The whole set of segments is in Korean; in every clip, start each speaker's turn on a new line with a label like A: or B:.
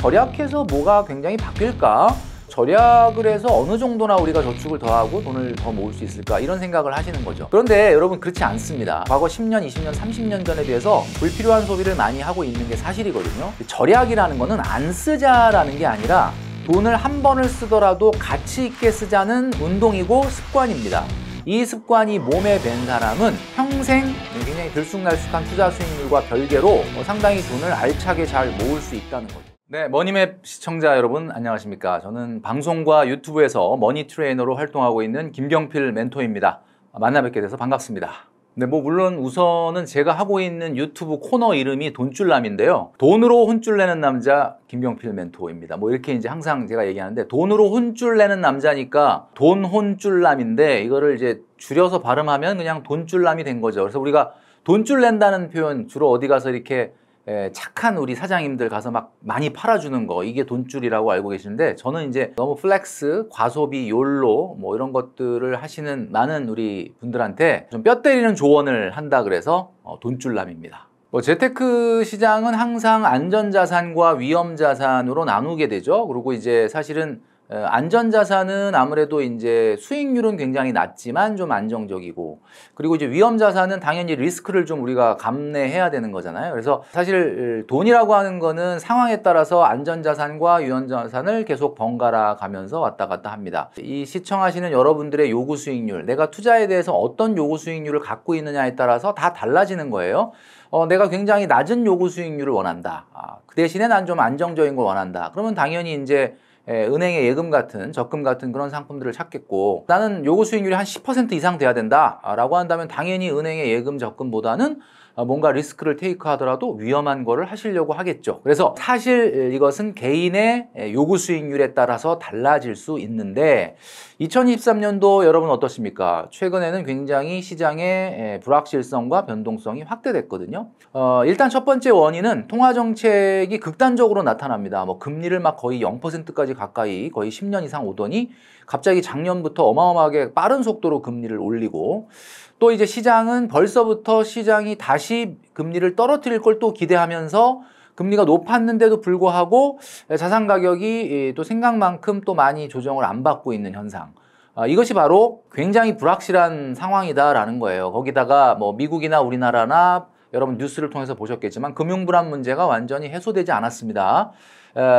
A: 절약해서 뭐가 굉장히 바뀔까? 절약을 해서 어느 정도나 우리가 저축을 더하고 돈을 더 모을 수 있을까 이런 생각을 하시는 거죠 그런데 여러분 그렇지 않습니다 과거 10년, 20년, 30년 전에 비해서 불필요한 소비를 많이 하고 있는 게 사실이거든요 절약이라는 거는 안 쓰자라는 게 아니라 돈을 한 번을 쓰더라도 가치 있게 쓰자는 운동이고 습관입니다 이 습관이 몸에 밴 사람은 평생 굉장히 들쑥날쑥한 투자 수익률과 별개로 상당히 돈을 알차게 잘 모을 수 있다는 거죠 네, 머니맵 시청자 여러분 안녕하십니까? 저는 방송과 유튜브에서 머니 트레이너로 활동하고 있는 김경필 멘토입니다. 만나 뵙게 돼서 반갑습니다. 네, 뭐 물론 우선은 제가 하고 있는 유튜브 코너 이름이 돈줄남인데요. 돈으로 혼줄 내는 남자 김경필 멘토입니다. 뭐 이렇게 이제 항상 제가 얘기하는데 돈으로 혼줄 내는 남자니까 돈 혼줄남인데 이거를 이제 줄여서 발음하면 그냥 돈줄남이 된 거죠. 그래서 우리가 돈줄 낸다는 표현 주로 어디 가서 이렇게 에, 예, 착한 우리 사장님들 가서 막 많이 팔아주는 거 이게 돈줄이라고 알고 계시는데 저는 이제 너무 플렉스, 과소비, 욜로 뭐 이런 것들을 하시는 많은 우리 분들한테 좀 뼈 때리는 조언을 한다 그래서 어, 돈줄남입니다. 뭐 재테크 시장은 항상 안전자산과 위험자산으로 나누게 되죠. 그리고 이제 사실은 안전자산은 아무래도 이제 수익률은 굉장히 낮지만 좀 안정적이고 그리고 이제 위험자산은 당연히 리스크를 좀 우리가 감내해야 되는 거잖아요. 그래서 사실 돈이라고 하는 거는 상황에 따라서 안전자산과 유연자산을 계속 번갈아 가면서 왔다 갔다 합니다. 이 시청하시는 여러분들의 요구 수익률, 내가 투자에 대해서 어떤 요구 수익률을 갖고 있느냐에 따라서 다 달라지는 거예요. 어, 내가 굉장히 낮은 요구 수익률을 원한다. 아, 그 대신에 난 좀 안정적인 걸 원한다. 그러면 당연히 이제 예, 은행의 예금 같은 적금 같은 그런 상품들을 찾겠고 나는 요구 수익률이 한 10% 이상 돼야 된다라고 아, 한다면 당연히 은행의 예금 적금보다는 아, 뭔가 리스크를 테이크하더라도 위험한 거를 하시려고 하겠죠. 그래서 사실 예, 이것은 개인의 예, 요구 수익률에 따라서 달라질 수 있는데 2023년도 여러분 어떻습니까? 최근에는 굉장히 시장의 불확실성과 변동성이 확대됐거든요. 어, 일단 첫 번째 원인은 통화 정책이 극단적으로 나타납니다. 뭐 금리를 막 거의 0%까지 가까이 거의 10년 이상 오더니 갑자기 작년부터 어마어마하게 빠른 속도로 금리를 올리고 또 이제 시장은 벌써부터 시장이 다시 금리를 떨어뜨릴 걸 또 기대하면서 금리가 높았는데도 불구하고 자산 가격이 또 생각만큼 또 많이 조정을 안 받고 있는 현상. 아, 이것이 바로 굉장히 불확실한 상황이다라는 거예요. 거기다가 뭐 미국이나 우리나라나 여러분 뉴스를 통해서 보셨겠지만 금융 불안 문제가 완전히 해소되지 않았습니다.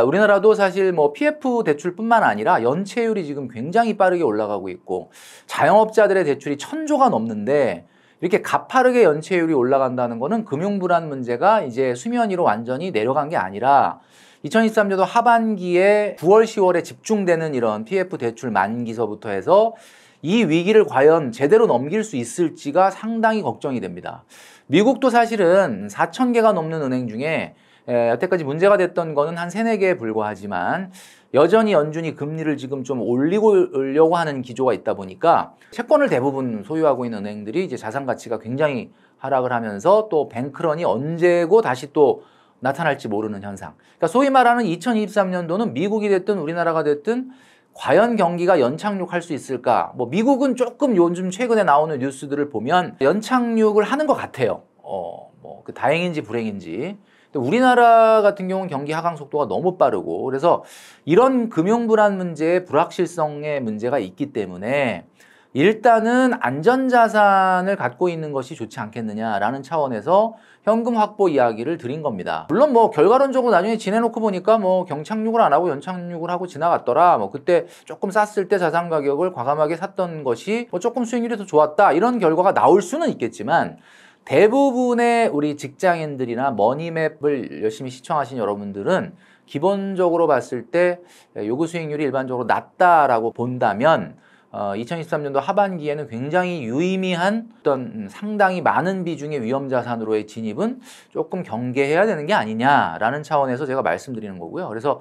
A: 우리나라도 사실 뭐 PF 대출뿐만 아니라 연체율이 지금 굉장히 빠르게 올라가고 있고 자영업자들의 대출이 천조가 넘는데 이렇게 가파르게 연체율이 올라간다는 거는 금융 불안 문제가 이제 수면 위로 완전히 내려간 게 아니라 2023년도 하반기에 9월, 10월에 집중되는 이런 PF 대출 만기서부터 해서 이 위기를 과연 제대로 넘길 수 있을지가 상당히 걱정이 됩니다. 미국도 사실은 4 0 0 0 개가 넘는 은행 중에 여태까지 문제가 됐던 거는 한 세네 개에 불과하지만 여전히 연준이 금리를 지금 좀 올리려고 하는 기조가 있다 보니까 채권을 대부분 소유하고 있는 은행들이 이제 자산 가치가 굉장히 하락을 하면서 또 뱅크런이 언제고 다시 또 나타날지 모르는 현상. 그러니까 소위 말하는 2023년도는 미국이 됐든 우리나라가 됐든 과연 경기가 연착륙할 수 있을까? 뭐 미국은 조금 요즘 최근에 나오는 뉴스들을 보면 연착륙을 하는 것 같아요. 어, 뭐 그 다행인지 불행인지. 우리나라 같은 경우는 경기 하강 속도가 너무 빠르고 그래서 이런 금융 불안 문제 불확실성의 문제가 있기 때문에 일단은 안전자산을 갖고 있는 것이 좋지 않겠느냐라는 차원에서 현금 확보 이야기를 드린 겁니다. 물론 뭐 결과론적으로 나중에 지내놓고 보니까 뭐 경착륙을 안 하고 연착륙을 하고 지나갔더라. 뭐 그때 조금 쌌을 때 자산 가격을 과감하게 샀던 것이 뭐 조금 수익률이 더 좋았다. 이런 결과가 나올 수는 있겠지만 대부분의 우리 직장인들이나 머니맵을 열심히 시청하신 여러분들은 기본적으로 봤을 때 예, 요구 수익률이 일반적으로 낮다라고 본다면 어, 2023년도 하반기에는 굉장히 유의미한 어떤 상당히 많은 비중의 위험 자산으로의 진입은 조금 경계해야 되는 게 아니냐라는 차원에서 제가 말씀드리는 거고요. 그래서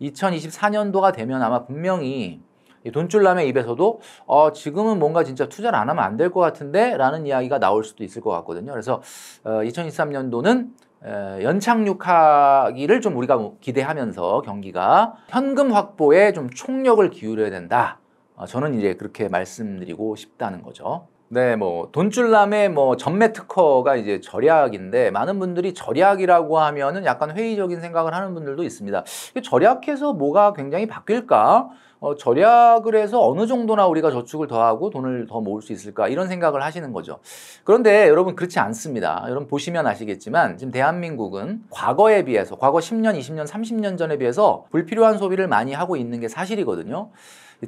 A: 2024년도가 되면 아마 분명히 돈줄남의 입에서도 어, 지금은 뭔가 진짜 투자를 안 하면 안 될 것 같은데 라는 이야기가 나올 수도 있을 것 같거든요. 그래서 어, 2023년도는 에, 연착륙하기를 좀 우리가 뭐 기대하면서 경기가 현금 확보에 좀 총력을 기울여야 된다. 어, 저는 이제 그렇게 말씀드리고 싶다는 거죠. 네, 뭐 돈줄남의 뭐 전매 특허가 이제 절약인데 많은 분들이 절약이라고 하면은 약간 회의적인 생각을 하는 분들도 있습니다. 절약해서 뭐가 굉장히 바뀔까? 어, 절약을 해서 어느 정도나 우리가 저축을 더 하고 돈을 더 모을 수 있을까 이런 생각을 하시는 거죠. 그런데 여러분 그렇지 않습니다. 여러분 보시면 아시겠지만 지금 대한민국은 과거에 비해서 과거 10년, 20년, 30년 전에 비해서 불필요한 소비를 많이 하고 있는 게 사실이거든요.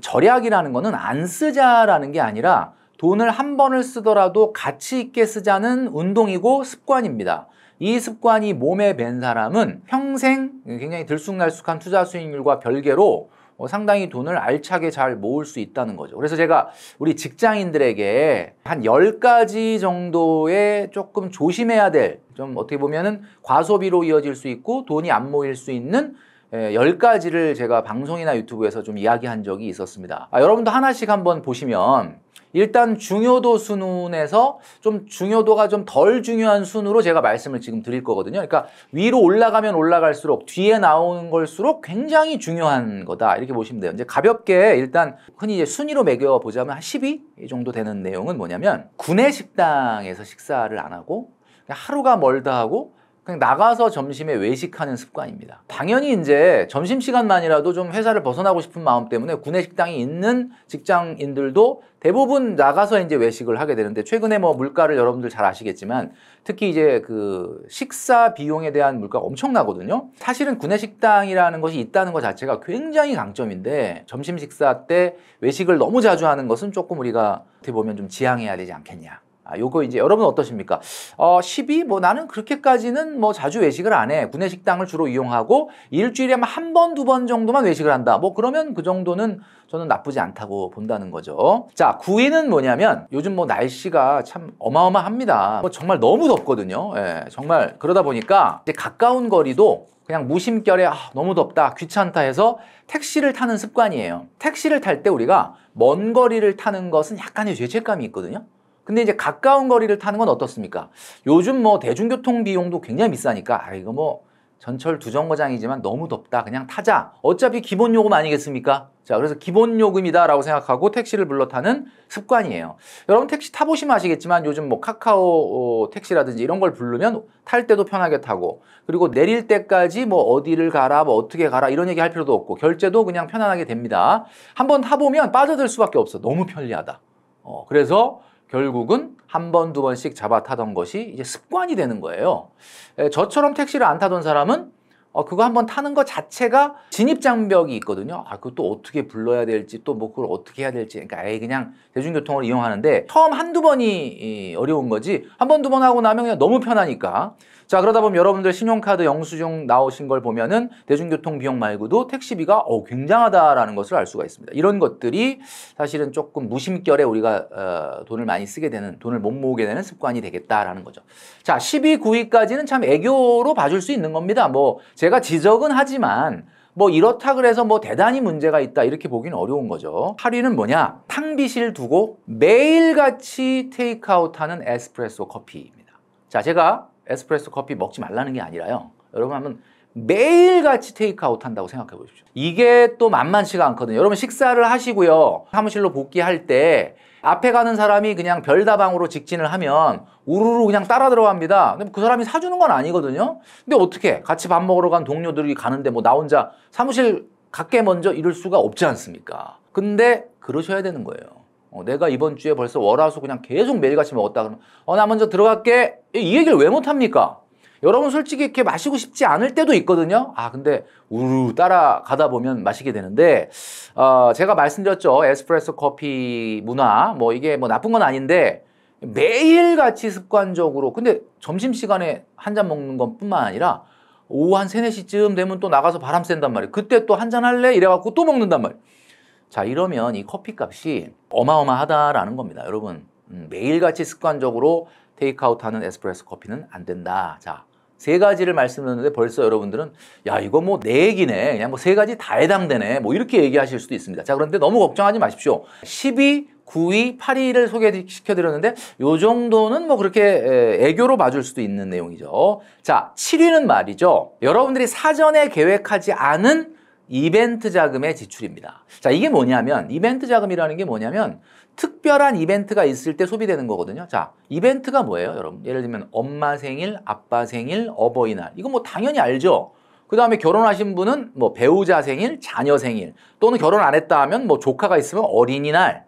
A: 절약이라는 거는 안 쓰자라는 게 아니라 돈을 한 번을 쓰더라도 가치 있게 쓰자는 운동이고 습관입니다. 이 습관이 몸에 밴 사람은 평생 굉장히 들쑥날쑥한 투자 수익률과 별개로 어, 상당히 돈을 알차게 잘 모을 수 있다는 거죠. 그래서 제가 우리 직장인들에게 한 10가지 정도의 조금 조심해야 될 좀 어떻게 보면은 과소비로 이어질 수 있고 돈이 안 모일 수 있는 예, 10가지를 제가 방송이나 유튜브에서 좀 이야기한 적이 있었습니다. 아, 여러분도 하나씩 한번 보시면 일단 중요도 순에서 좀 중요도가 좀 덜 중요한 순으로 제가 말씀을 지금 드릴 거거든요. 그러니까 위로 올라가면 올라갈수록 뒤에 나오는 걸수록 굉장히 중요한 거다. 이렇게 보시면 돼요. 이제 가볍게 일단 흔히 이제 순위로 매겨 보자면 한 10위 정도 되는 내용은 뭐냐면 구내 식당에서 식사를 안 하고 하루가 멀다 하고 그냥 나가서 점심에 외식하는 습관입니다. 당연히 이제 점심시간만이라도 좀 회사를 벗어나고 싶은 마음 때문에 구내식당이 있는 직장인들도 대부분 나가서 이제 외식을 하게 되는데 최근에 뭐 물가를 여러분들 잘 아시겠지만 특히 이제 그 식사 비용에 대한 물가가 엄청나거든요. 사실은 구내식당이라는 것이 있다는 것 자체가 굉장히 강점인데 점심 식사 때 외식을 너무 자주 하는 것은 조금 우리가 어떻게 보면 좀 지양해야 되지 않겠냐. 아, 요거 이제 여러분 어떠십니까? 어, 10이 뭐 나는 그렇게까지는 뭐 자주 외식을 안 해. 구내식당을 주로 이용하고 일주일에 뭐 한 번, 두 번 정도만 외식을 한다. 뭐 그러면 그 정도는 저는 나쁘지 않다고 본다는 거죠. 자, 9위는 뭐냐면 요즘 뭐 날씨가 참 어마어마합니다. 뭐 정말 너무 덥거든요. 예, 정말 그러다 보니까 이제 가까운 거리도 그냥 무심결에 아, 너무 덥다 귀찮다 해서 택시를 타는 습관이에요 택시를 탈 때 우리가 먼 거리를 타는 것은 약간의 죄책감이 있거든요 근데 이제 가까운 거리를 타는 건 어떻습니까? 요즘 뭐 대중교통 비용도 굉장히 비싸니까 아 이거 뭐 전철 두 정거장이지만 너무 덥다 그냥 타자 어차피 기본 요금 아니겠습니까? 자 그래서 기본 요금이다 라고 생각하고 택시를 불러 타는 습관이에요 여러분 택시 타보시면 아시겠지만 요즘 뭐 카카오 어, 택시라든지 이런 걸 부르면 탈 때도 편하게 타고 그리고 내릴 때까지 뭐 어디를 가라 뭐 어떻게 가라 이런 얘기 할 필요도 없고 결제도 그냥 편안하게 됩니다 한번 타보면 빠져들 수밖에 없어 너무 편리하다 어, 그래서 결국은 한 번, 두 번씩 잡아 타던 것이 이제 습관이 되는 거예요. 저처럼 택시를 안 타던 사람은 어, 그거 한 번 타는 것 자체가 진입장벽이 있거든요. 아, 그것도 어떻게 불러야 될지 또 뭐 그걸 어떻게 해야 될지. 그러니까 아예 그냥 대중교통을 이용하는데 처음 한두 번이 어려운 거지 한 번, 두 번 하고 나면 그냥 너무 편하니까 자 그러다 보면 여러분들 신용카드 영수증 나오신 걸 보면은 대중교통 비용 말고도 택시비가 어, 굉장하다라는 것을 알 수가 있습니다. 이런 것들이 사실은 조금 무심결에 우리가 어, 돈을 많이 쓰게 되는 돈을 못 모으게 되는 습관이 되겠다라는 거죠. 자 12, 9위까지는 참 애교로 봐줄 수 있는 겁니다. 뭐 제가 지적은 하지만 뭐 이렇다 그래서 뭐 대단히 문제가 있다 이렇게 보기는 어려운 거죠. 8위는 뭐냐? 탕비실 두고 매일같이 테이크아웃하는 에스프레소 커피입니다. 자, 제가 에스프레소 커피 먹지 말라는 게 아니라요. 여러분 하면 매일같이 테이크아웃 한다고 생각해 보십시오. 이게 또 만만치가 않거든요. 여러분 식사를 하시고요. 사무실로 복귀할 때 앞에 가는 사람이 그냥 별다방으로 직진을 하면 우르르 그냥 따라 들어갑니다. 근데 그 사람이 사주는 건 아니거든요. 근데 어떻게 같이 밥 먹으러 간 동료들이 가는데 뭐 나 혼자 사무실 갖게 먼저 이럴 수가 없지 않습니까? 근데 그러셔야 되는 거예요. 어, 내가 이번 주에 벌써 월화수 그냥 계속 매일같이 먹었다 그러면 어나 먼저 들어갈게 이 얘기를 왜 못합니까? 여러분 솔직히 이렇게 마시고 싶지 않을 때도 있거든요. 아 근데 우르 따라가다 보면 마시게 되는데 어, 제가 말씀드렸죠 에스프레소 커피 문화 뭐 이게 뭐 나쁜 건 아닌데 매일 같이 습관적으로 근데 점심 시간에 한 잔 먹는 것뿐만 아니라 오후 한 세네 시쯤 되면 또 나가서 바람 쐰단 말이에요. 그때 또 한 잔 할래 이래갖고 또 먹는단 말이에요. 자 이러면 이 커피값이 어마어마하다라는 겁니다. 여러분 음, 매일같이 습관적으로 테이크아웃하는 에스프레소 커피는 안 된다. 자. 세 가지를 말씀드렸는데 벌써 여러분들은 야 이거 뭐 내 얘기네 그냥 뭐 세 가지 다 해당되네 뭐 이렇게 얘기하실 수도 있습니다 자 그런데 너무 걱정하지 마십시오 10위 9위, 8위를 소개시켜드렸는데 요 정도는 뭐 그렇게 애교로 봐줄 수도 있는 내용이죠. 자, 7위는 말이죠. 여러분들이 사전에 계획하지 않은 이벤트 자금의 지출입니다. 자, 이게 뭐냐면 이벤트 자금이라는 게 뭐냐면 특별한 이벤트가 있을 때 소비되는 거거든요. 자, 이벤트가 뭐예요, 여러분? 예를 들면 엄마 생일, 아빠 생일, 어버이날. 이건 뭐 당연히 알죠. 그 다음에 결혼하신 분은 뭐 배우자 생일, 자녀 생일, 또는 결혼 안 했다 하면 뭐 조카가 있으면 어린이날,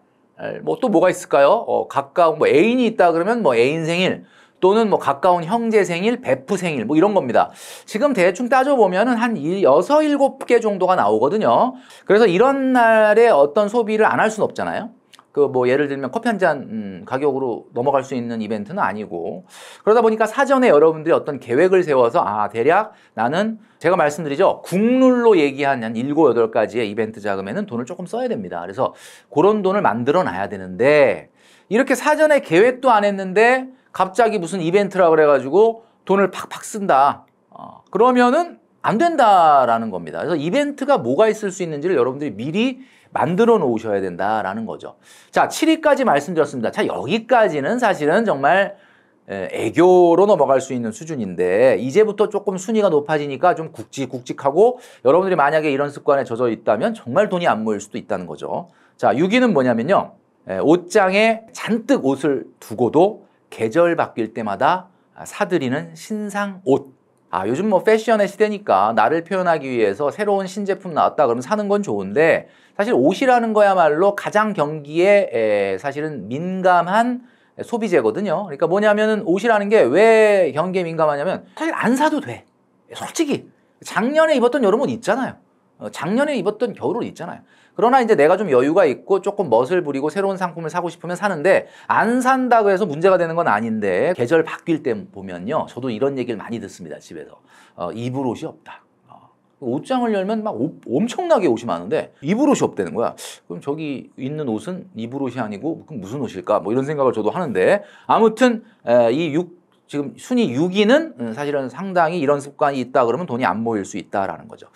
A: 뭐 또 뭐가 있을까요? 어, 가까운 뭐 애인이 있다 그러면 뭐 애인 생일, 또는 뭐 가까운 형제 생일, 베프 생일 뭐 이런 겁니다. 지금 대충 따져보면 한 6, 7개 정도가 나오거든요. 그래서 이런 날에 어떤 소비를 안 할 수는 없잖아요. 그 뭐 예를 들면 커피 한잔 음, 가격으로 넘어갈 수 있는 이벤트는 아니고 그러다 보니까 사전에 여러분들이 어떤 계획을 세워서 아 대략 나는 제가 말씀드리죠 국룰로 얘기한 한 7, 8가지의 이벤트 자금에는 돈을 조금 써야 됩니다 그래서 그런 돈을 만들어 놔야 되는데 이렇게 사전에 계획도 안 했는데 갑자기 무슨 이벤트라 그래가지고 돈을 팍팍 쓴다. 어, 그러면은 안 된다라는 겁니다. 그래서 이벤트가 뭐가 있을 수 있는지를 여러분들이 미리 만들어 놓으셔야 된다라는 거죠. 자, 7위까지 말씀드렸습니다. 자, 여기까지는 사실은 정말 애교로 넘어갈 수 있는 수준인데 이제부터 조금 순위가 높아지니까 좀 굵직굵직하고 여러분들이 만약에 이런 습관에 젖어 있다면 정말 돈이 안 모일 수도 있다는 거죠. 자, 6위는 뭐냐면요. 옷장에 잔뜩 옷을 두고도 계절 바뀔 때마다 아, 사들이는 신상 옷. 아, 요즘 뭐 패션의 시대니까 나를 표현하기 위해서 새로운 신제품 나왔다 그러면 사는 건 좋은데 사실 옷이라는 거야말로 가장 경기에 에, 사실은 민감한 소비재거든요. 그러니까 뭐냐면은 옷이라는 게 왜 경기에 민감하냐면 사실 안 사도 돼. 솔직히 작년에 입었던 여름 옷 있잖아요. 어, 작년에 입었던 겨울 옷 있잖아요. 그러나 이제 내가 좀 여유가 있고 조금 멋을 부리고 새로운 상품을 사고 싶으면 사는데 안 산다고 해서 문제가 되는 건 아닌데 계절 바뀔 때 보면요. 저도 이런 얘기를 많이 듣습니다. 집에서. 어, 입을 옷이 없다. 어, 옷장을 열면 막 옷, 엄청나게 옷이 많은데 입을 옷이 없다는 거야. 그럼 저기 있는 옷은 입을 옷이 아니고 그럼 무슨 옷일까? 뭐 이런 생각을 저도 하는데 아무튼 에, 이 육. 지금 순위 6위는 음, 사실은 상당히 이런 습관이 있다 그러면 돈이 안 모일 수 있다라는 거죠.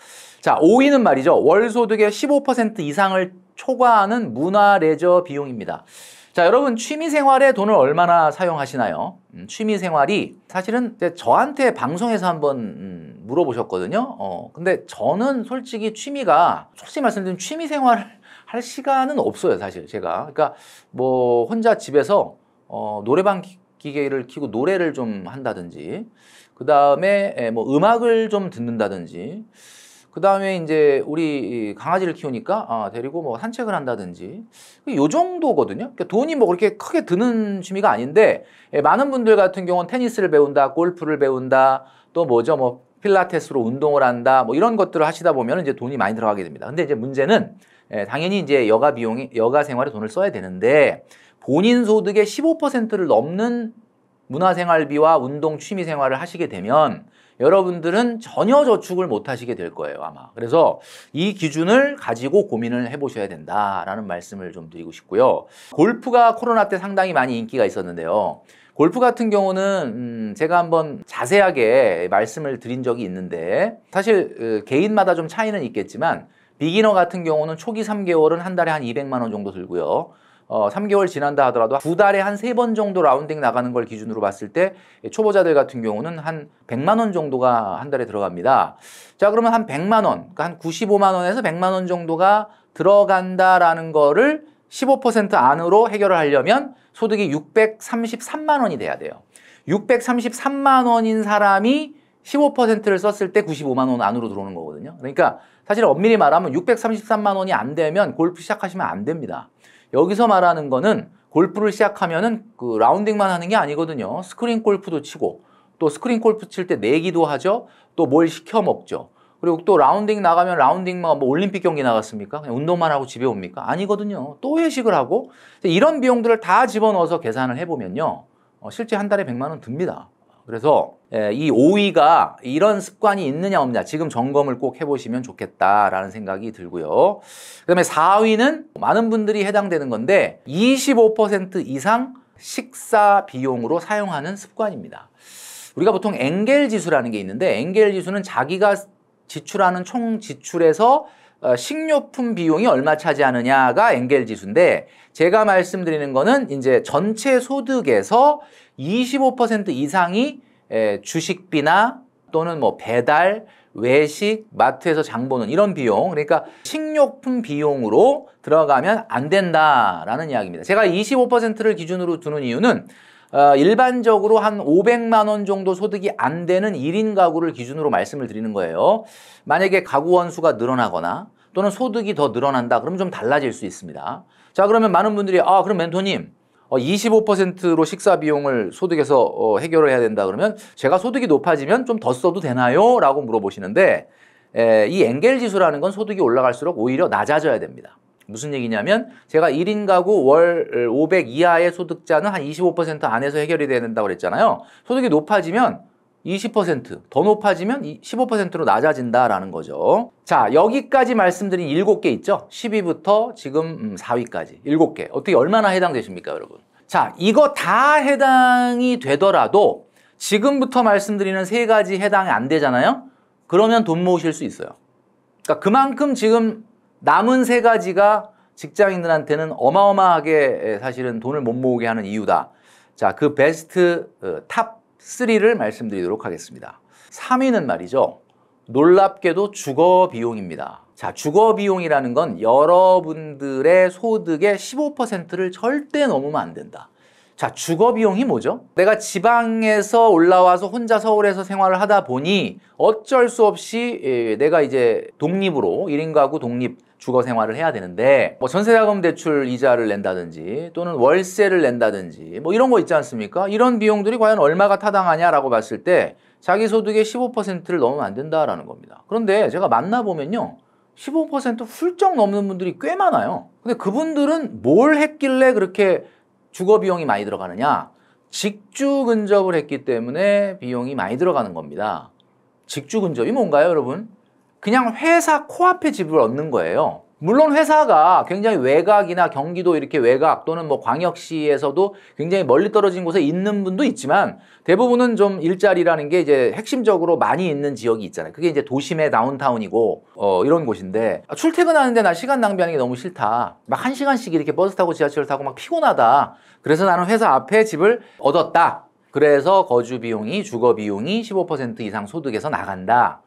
A: 자, 5위는 말이죠. 월 소득의 15% 이상을 초과하는 문화 레저 비용입니다. 자, 여러분 취미 생활에 돈을 얼마나 사용하시나요? 음, 취미 생활이 사실은 저한테 방송에서 한번 음, 물어보셨거든요. 어, 근데 저는 솔직히 취미가 솔직히 말씀드린 취미 생활을 할 시간은 없어요, 사실 제가. 그러니까 뭐 혼자 집에서 어, 노래방 기계를 키고 노래를 좀 한다든지 그 다음에 예, 뭐 음악을 좀 듣는다든지 그 다음에 이제 우리 강아지를 키우니까 아, 데리고 뭐 산책을 한다든지 이 정도거든요. 그러니까 돈이 뭐 그렇게 크게 드는 취미가 아닌데 예, 많은 분들 같은 경우는 테니스를 배운다, 골프를 배운다, 또 뭐죠 뭐 필라테스로 운동을 한다 뭐 이런 것들을 하시다 보면 이제 돈이 많이 들어가게 됩니다. 근데 이제 문제는 예, 당연히 이제 여가 비용이 여가 생활에 돈을 써야 되는데 본인 소득의 15%를 넘는 문화생활비와 운동 취미 생활을 하시게 되면 여러분들은 전혀 저축을 못 하시게 될 거예요, 아마. 그래서 이 기준을 가지고 고민을 해 보셔야 된다라는 말씀을 좀 드리고 싶고요. 골프가 코로나 때 상당히 많이 인기가 있었는데요. 골프 같은 경우는 음, 제가 한번 자세하게 말씀을 드린 적이 있는데 사실 그, 개인마다 좀 차이는 있겠지만 비기너 같은 경우는 초기 3개월은 한 달에 한 200만 원 정도 들고요. 어, 3개월 지난다 하더라도 두 달에 한 세 번 정도 라운딩 나가는 걸 기준으로 봤을 때 예, 초보자들 같은 경우는 한 100만 원 정도가 한 달에 들어갑니다. 자, 그러면 한 100만 원, 그러니까 한 95만 원에서 100만 원 정도가 들어간다라는 거를 15% 안으로 해결을 하려면 소득이 633만 원이 돼야 돼요. 633만 원인 사람이 15%를 썼을 때 95만 원 안으로 들어오는 거거든요. 그러니까 사실 엄밀히 말하면 633만 원이 안 되면 골프 시작하시면 안 됩니다. 여기서 말하는 거는 골프를 시작하면은 그 라운딩만 하는 게 아니거든요. 스크린 골프도 치고 또 스크린 골프 칠 때 내기도 하죠. 또 뭘 시켜 먹죠. 그리고 또 라운딩 나가면 라운딩만 뭐 올림픽 경기 나갔습니까? 그냥 운동만 하고 집에 옵니까? 아니거든요. 또 회식을 하고 이런 비용들을 다 집어넣어서 계산을 해보면요. 어, 실제 한 달에 100만 원 듭니다. 그래서 예, 이 5위가 이런 습관이 있느냐 없느냐 지금 점검을 꼭 해보시면 좋겠다라는 생각이 들고요. 그다음에 4위는 많은 분들이 해당되는 건데 25% 이상 식사 비용으로 사용하는 습관입니다. 우리가 보통 엥겔 지수라는 게 있는데 엥겔 지수는 자기가 지출하는 총 지출에서 어, 식료품 비용이 얼마 차지하느냐가 엥겔 지수인데 제가 말씀드리는 거는 이제 전체 소득에서 25% 이상이 예, 주식비나 또는 뭐 배달, 외식, 마트에서 장 보는 이런 비용 그러니까 식료품 비용으로 들어가면 안 된다라는 이야기입니다. 제가 25%를 기준으로 두는 이유는 어, 일반적으로 한 500만 원 정도 소득이 안 되는 1인 가구를 기준으로 말씀을 드리는 거예요. 만약에 가구 원수가 늘어나거나 또는 소득이 더 늘어난다 그러면 좀 달라질 수 있습니다. 자 그러면 많은 분들이 아 그럼 멘토님 25%로 어, 식사 비용을 소득에서 어, 해결을 해야 된다 그러면 제가 소득이 높아지면 좀 더 써도 되나요? 라고 물어보시는데 에, 이 엥겔 지수라는 건 소득이 올라갈수록 오히려 낮아져야 됩니다. 무슨 얘기냐면 제가 1인 가구 월 500 이하의 소득자는 한 25% 안에서 해결이 돼야 된다고 그랬잖아요. 소득이 높아지면 20%더 높아지면 15%로 낮아진다라는 거죠. 자 여기까지 말씀드린 7개 있죠? 10위부터 지금 4위까지 음, 7개 어떻게 얼마나 해당되십니까 여러분? 자 이거 다 해당이 되더라도 지금부터 말씀드리는 세 가지 해당이 안 되잖아요? 그러면 돈 모으실 수 있어요. 그러니까 그만큼 지금 남은 세 가지가 직장인들한테는 어마어마하게 사실은 돈을 못 모으게 하는 이유다. 자, 그 베스트 어, 탑 3를 말씀드리도록 하겠습니다. 3위는 말이죠. 놀랍게도 주거 비용입니다. 자, 주거 비용이라는 건 여러분들의 소득의 15%를 절대 넘으면 안 된다. 자, 주거 비용이 뭐죠? 내가 지방에서 올라와서 혼자 서울에서 생활을 하다 보니 어쩔 수 없이 예, 내가 이제 독립으로 1인 가구 독립 주거 생활을 해야 되는데 뭐 전세자금 대출 이자를 낸다든지 또는 월세를 낸다든지 뭐 이런 거 있지 않습니까? 이런 비용들이 과연 얼마가 타당하냐라고 봤을 때 자기 소득의 15%를 넘으면 안 된다라는 겁니다. 그런데 제가 만나보면요. 15% 훌쩍 넘는 분들이 꽤 많아요. 근데 그분들은 뭘 했길래 그렇게 주거 비용이 많이 들어가느냐? 직주 근접을 했기 때문에 비용이 많이 들어가는 겁니다. 직주 근접이 뭔가요, 여러분? 그냥 회사 코앞에 집을 얻는 거예요. 물론 회사가 굉장히 외곽이나 경기도 이렇게 외곽 또는 뭐 광역시에서도 굉장히 멀리 떨어진 곳에 있는 분도 있지만 대부분은 좀 일자리라는 게 이제 핵심적으로 많이 있는 지역이 있잖아요. 그게 이제 도심의 다운타운이고 어 이런 곳인데 아, 출퇴근하는데 나 시간 낭비하는 게 너무 싫다. 막 한 시간씩 이렇게 버스 타고 지하철 타고 막 피곤하다. 그래서 나는 회사 앞에 집을 얻었다. 그래서 거주 비용이 주거 비용이 15% 이상 소득에서 나간다.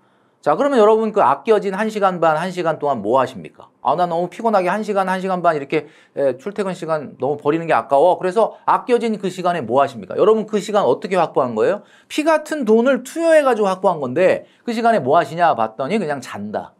A: 자 그러면 여러분 그 아껴진 1시간 반, 1시간 동안 뭐 하십니까? 아 나 너무 피곤하게 1시간, 1시간 반 이렇게 에, 예, 출퇴근 시간 너무 버리는 게 아까워 그래서 아껴진 그 시간에 뭐 하십니까? 여러분 그 시간 어떻게 확보한 거예요? 피 같은 돈을 투여해가지고 확보한 건데 그 시간에 뭐 하시냐 봤더니 그냥 잔다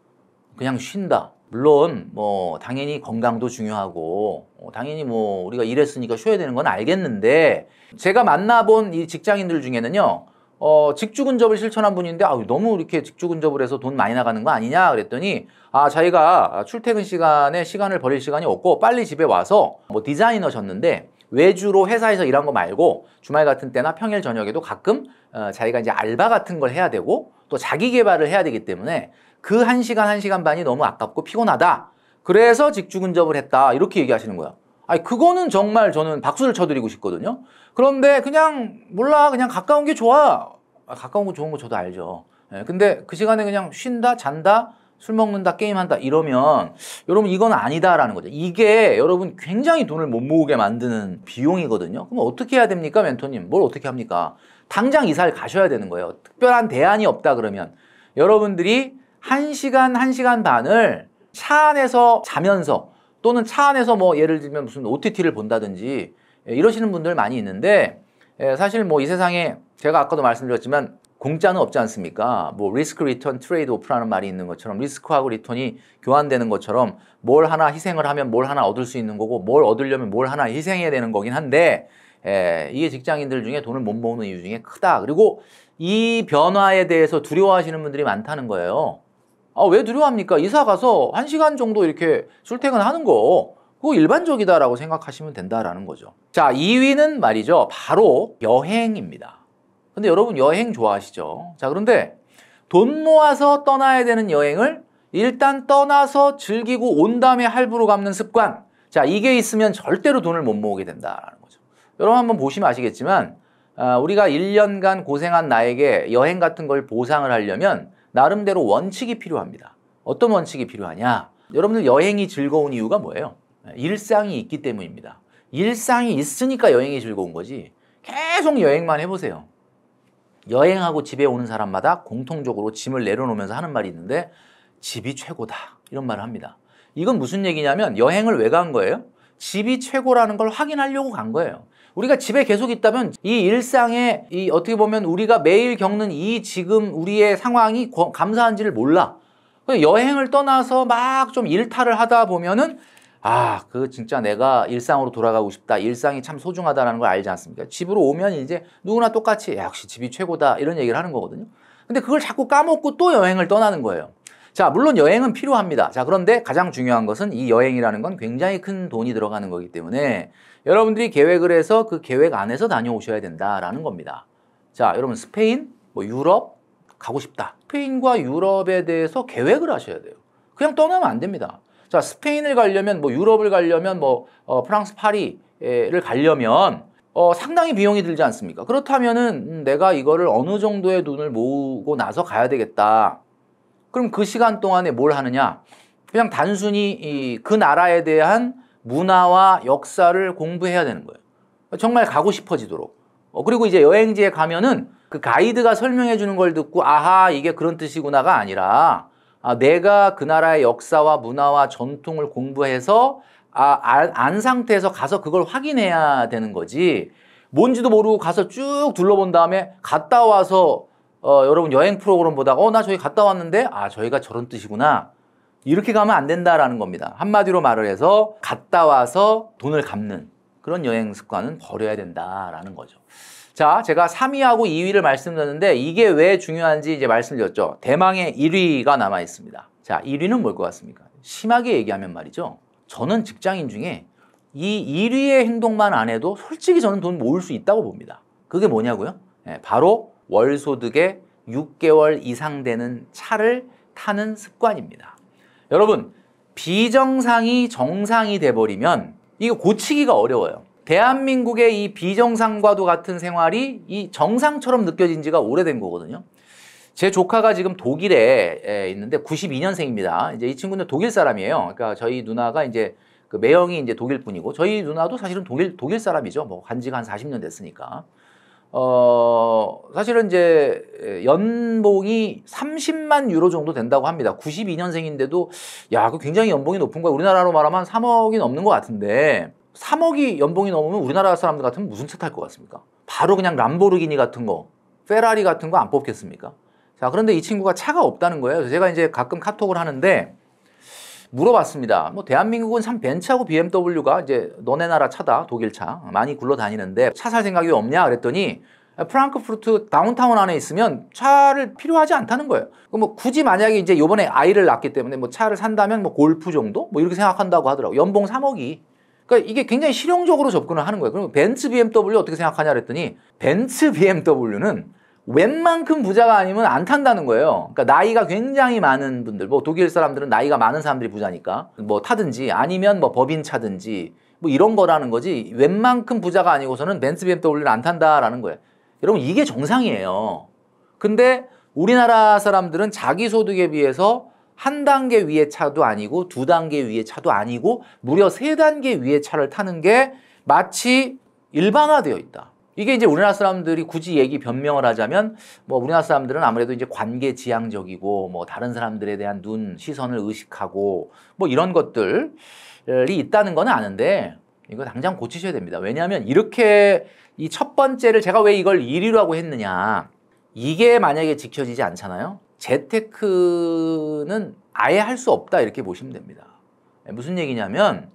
A: 그냥 쉰다 물론 뭐 당연히 건강도 중요하고 어, 당연히 뭐 우리가 일했으니까 쉬어야 되는 건 알겠는데 제가 만나본 이 직장인들 중에는요 어, 직주근접을 실천한 분인데 아, 너무 이렇게 직주근접을 해서 돈 많이 나가는 거 아니냐 그랬더니 아 자기가 출퇴근 시간에 시간을 버릴 시간이 없고 빨리 집에 와서 뭐 디자이너셨는데 외주로 회사에서 일한 거 말고 주말 같은 때나 평일 저녁에도 가끔 어, 자기가 이제 알바 같은 걸 해야 되고 또 자기 개발을 해야 되기 때문에 그 한시간한시간 반이 너무 아깝고 피곤하다. 그래서 직주근접을 했다. 이렇게 얘기하시는 거야. 아니 그거는 정말 저는 박수를 쳐드리고 싶거든요. 그런데 그냥 몰라 그냥 가까운 게 좋아. 아, 가까운 거 좋은 거 저도 알죠. 예, 근데 그 시간에 그냥 쉰다 잔다 술 먹는다 게임한다 이러면 여러분 이건 아니다라는 거죠. 이게 여러분 굉장히 돈을 못 모으게 만드는 비용이거든요. 그럼 어떻게 해야 됩니까 멘토님? 뭘 어떻게 합니까? 당장 이사를 가셔야 되는 거예요. 특별한 대안이 없다 그러면 여러분들이 한시간한시간 반을 차 안에서 자면서 또는 차 안에서 뭐 예를 들면 무슨 OTT를 본다든지 예, 이러시는 분들 많이 있는데 예, 사실 뭐 이 세상에 제가 아까도 말씀드렸지만 공짜는 없지 않습니까? 뭐 리스크 리턴 트레이드 오프라는 말이 있는 것처럼 리스크하고 리턴이 교환되는 것처럼 뭘 하나 희생을 하면 뭘 하나 얻을 수 있는 거고 뭘 얻으려면 뭘 하나 희생해야 되는 거긴 한데 에, 예, 이게 직장인들 중에 돈을 못 모으는 이유 중에 크다. 그리고 이 변화에 대해서 두려워하시는 분들이 많다는 거예요. 아, 왜 두려워합니까? 이사 가서 한시간 정도 이렇게 출퇴근하는 거 그거 일반적이다라고 생각하시면 된다라는 거죠. 자, 2위는 말이죠. 바로 여행입니다. 근데 여러분 여행 좋아하시죠? 자, 그런데 돈 모아서 떠나야 되는 여행을 일단 떠나서 즐기고 온 다음에 할부로 갚는 습관. 자, 이게 있으면 절대로 돈을 못 모으게 된다라는 거죠. 여러분 한번 보시면 아시겠지만 아, 우리가 1년간 고생한 나에게 여행 같은 걸 보상을 하려면 나름대로 원칙이 필요합니다. 어떤 원칙이 필요하냐? 여러분들 여행이 즐거운 이유가 뭐예요? 네, 일상이 있기 때문입니다. 일상이 있으니까 여행이 즐거운 거지. 계속 여행만 해보세요. 여행하고 집에 오는 사람마다 공통적으로 짐을 내려놓으면서 하는 말이 있는데 집이 최고다 이런 말을 합니다. 이건 무슨 얘기냐면 여행을 왜 간 거예요? 집이 최고라는 걸 확인하려고 간 거예요. 우리가 집에 계속 있다면 이 일상에 이 어떻게 보면 우리가 매일 겪는 이 지금 우리의 상황이 감사한지를 몰라. 여행을 떠나서 막 좀 일탈을 하다 보면은 아, 그 진짜 내가 일상으로 돌아가고 싶다. 일상이 참 소중하다라는 걸 알지 않습니까? 집으로 오면 이제 누구나 똑같이 야, 역시 집이 최고다 이런 얘기를 하는 거거든요. 근데 그걸 자꾸 까먹고 또 여행을 떠나는 거예요. 자, 물론 여행은 필요합니다. 자, 그런데 가장 중요한 것은 이 여행이라는 건 굉장히 큰 돈이 들어가는 거기 때문에 여러분들이 계획을 해서 그 계획 안에서 다녀오셔야 된다라는 겁니다. 자, 여러분 스페인, 뭐 유럽 가고 싶다. 스페인과 유럽에 대해서 계획을 하셔야 돼요. 그냥 떠나면 안 됩니다. 자, 스페인을 가려면 뭐 유럽을 가려면 뭐 어, 프랑스 파리를 가려면 어, 상당히 비용이 들지 않습니까? 그렇다면은 음, 내가 이거를 어느 정도의 눈을 모으고 나서 가야 되겠다. 그럼 그 시간 동안에 뭘 하느냐? 그냥 단순히 이그 나라에 대한 문화와 역사를 공부해야 되는 거예요. 정말 가고 싶어지도록. 어, 그리고 이제 여행지에 가면은 그 가이드가 설명해 주는 걸 듣고 아하 이게 그런 뜻이구나가 아니라 아, 내가 그 나라의 역사와 문화와 전통을 공부해서 아, 안, 아, 안 상태에서 가서 그걸 확인해야 되는 거지. 뭔지도 모르고 가서 쭉 둘러본 다음에 갔다 와서 어, 여러분 여행 프로그램 보다가 어, 나 저기 갔다 왔는데 아, 저희가 저런 뜻이구나. 이렇게 가면 안 된다라는 겁니다. 한마디로 말을 해서 갔다 와서 돈을 갚는 그런 여행 습관은 버려야 된다라는 거죠. 자, 제가 3위하고 2위를 말씀드렸는데 이게 왜 중요한지 이제 말씀드렸죠. 대망의 1위가 남아 있습니다. 자, 1위는 뭘 것 같습니까? 심하게 얘기하면 말이죠. 저는 직장인 중에 이 1위의 행동만 안 해도 솔직히 저는 돈 모을 수 있다고 봅니다. 그게 뭐냐고요? 네, 바로 월 소득의 6개월 이상 되는 차를 타는 습관입니다. 여러분 비정상이 정상이 돼버리면 이거 고치기가 어려워요. 대한민국의 이 비정상과도 같은 생활이 이 정상처럼 느껴진 지가 오래된 거거든요. 제 조카가 지금 독일에 있는데 92년생입니다. 이제 이 친구는 독일 사람이에요. 그러니까 저희 누나가 이제 그 매형이 이제 독일 분이고 저희 누나도 사실은 독일 독일 사람이죠. 뭐 간지가 한 40년 됐으니까. 어, 사실은 이제 연봉이 30만 유로 정도 된다고 합니다. 92년생인데도 야, 그 굉장히 연봉이 높은 거야. 우리나라로 말하면 3억이 넘는 것 같은데 3억이 연봉이 넘으면 우리나라 사람들 같으면 무슨 차 탈 것 같습니까? 바로 그냥 람보르기니 같은 거, 페라리 같은 거 안 뽑겠습니까? 자, 그런데 이 친구가 차가 없다는 거예요. 제가 이제 가끔 카톡을 하는데 물어봤습니다. 뭐 대한민국은 참 벤츠하고 BMW가 이제 너네 나라 차다 독일 차 많이 굴러다니는데 차 살 생각이 없냐 그랬더니 프랑크푸르트 다운타운 안에 있으면 차를 필요하지 않다는 거예요. 그뭐 굳이 만약에 이제 요번에 아이를 낳기 때문에 뭐 차를 산다면 뭐 골프 정도 뭐 이렇게 생각한다고 하더라고. 연봉 3억이. 그러니까 이게 굉장히 실용적으로 접근을 하는 거예요. 그럼 벤츠 BMW 어떻게 생각하냐 그랬더니 벤츠 BMW는 웬만큼 부자가 아니면 안 탄다는 거예요. 그러니까 나이가 굉장히 많은 분들, 뭐 독일 사람들은 나이가 많은 사람들이 부자니까 뭐 타든지 아니면 뭐 법인 차든지 뭐 이런 거라는 거지 웬만큼 부자가 아니고서는 벤츠 BMW는 안 탄다라는 거예요. 여러분 이게 정상이에요. 근데 우리나라 사람들은 자기 소득에 비해서 한 단계 위의 차도 아니고 두 단계 위의 차도 아니고 무려 세 단계 위의 차를 타는 게 마치 일반화되어 있다. 이게 이제 우리나라 사람들이 굳이 얘기 변명을 하자면 뭐 우리나라 사람들은 아무래도 이제 관계 지향적이고 뭐 다른 사람들에 대한 눈 시선을 의식하고 뭐 이런 것들이 있다는 건 아는데 이거 당장 고치셔야 됩니다. 왜냐하면 이렇게 이 첫 번째를 제가 왜 이걸 1위라고 했느냐 이게 만약에 지켜지지 않잖아요. 재테크는 아예 할 수 없다 이렇게 보시면 됩니다. 무슨 얘기냐면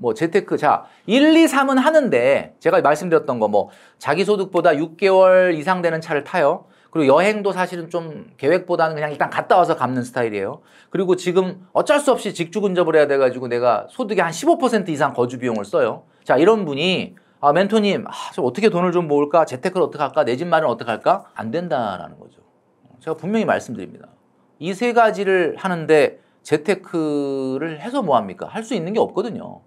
A: 뭐 재테크 자 1, 2, 3은 하는데 제가 말씀드렸던 거 뭐 자기 소득보다 6개월 이상 되는 차를 타요. 그리고 여행도 사실은 좀 계획보다는 그냥 일단 갔다 와서 갚는 스타일이에요. 그리고 지금 어쩔 수 없이 직주 근접을 해야 돼가지고 내가 소득의 한 15% 이상 거주 비용을 써요. 자 이런 분이 아 멘토님 아, 저 어떻게 돈을 좀 모을까 재테크를 어떻게 할까 내 집 마련 어떻게 할까 안 된다라는 거죠. 제가 분명히 말씀드립니다. 이 세 가지를 하는데 재테크를 해서 뭐 합니까? 할 수 있는 게 없거든요.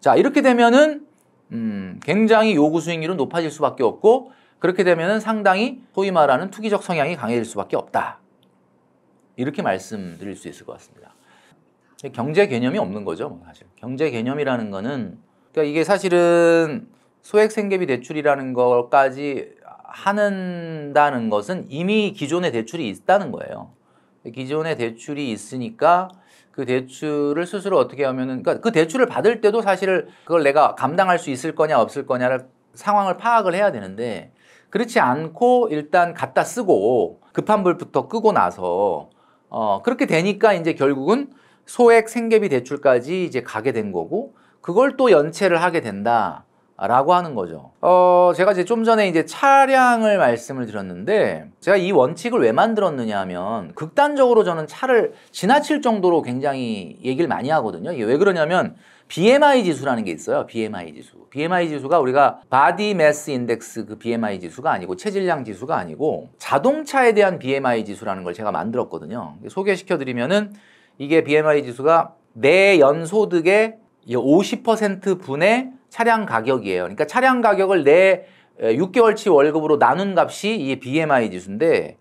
A: 자, 이렇게 되면은 음, 굉장히 요구 수익률은 높아질 수밖에 없고 그렇게 되면은 상당히 소위 말하는 투기적 성향이 강해질 수밖에 없다. 이렇게 말씀드릴 수 있을 것 같습니다. 경제 개념이 없는 거죠, 뭐 사실. 경제 개념이라는 거는 그러니까 이게 사실은 소액 생계비 대출이라는 것까지 하는다는 것은 이미 기존의 대출이 있다는 거예요. 기존의 대출이 있으니까 그 대출을 스스로 어떻게 하면은 그러니까 그 대출을 받을 때도 사실을 그걸 내가 감당할 수 있을 거냐 없을 거냐를 상황을 파악을 해야 되는데 그렇지 않고 일단 갖다 쓰고 급한 불부터 끄고 나서 어 그렇게 되니까 이제 결국은 소액 생계비 대출까지 이제 가게 된 거고 그걸 또 연체를 하게 된다. 라고 하는 거죠 어 제가 이제 좀 전에 이제 차량을 말씀을 드렸는데 제가 이 원칙을 왜 만들었느냐 하면 극단적으로 저는 차를 지나칠 정도로 굉장히 얘기를 많이 하거든요 이게 왜 그러냐면 BMI 지수라는 게 있어요 BMI 지수 BMI 지수가 우리가 바디 매스 인덱스 그 BMI 지수가 아니고 체질량 지수가 아니고 자동차에 대한 BMI 지수라는 걸 제가 만들었거든요 소개시켜 드리면은 이게 BMI 지수가 내 연소득의 50% 분의 차량 가격이에요. 그러니까 차량 가격을 내 6개월치 월급으로 나눈 값이 이 BMI 지수인데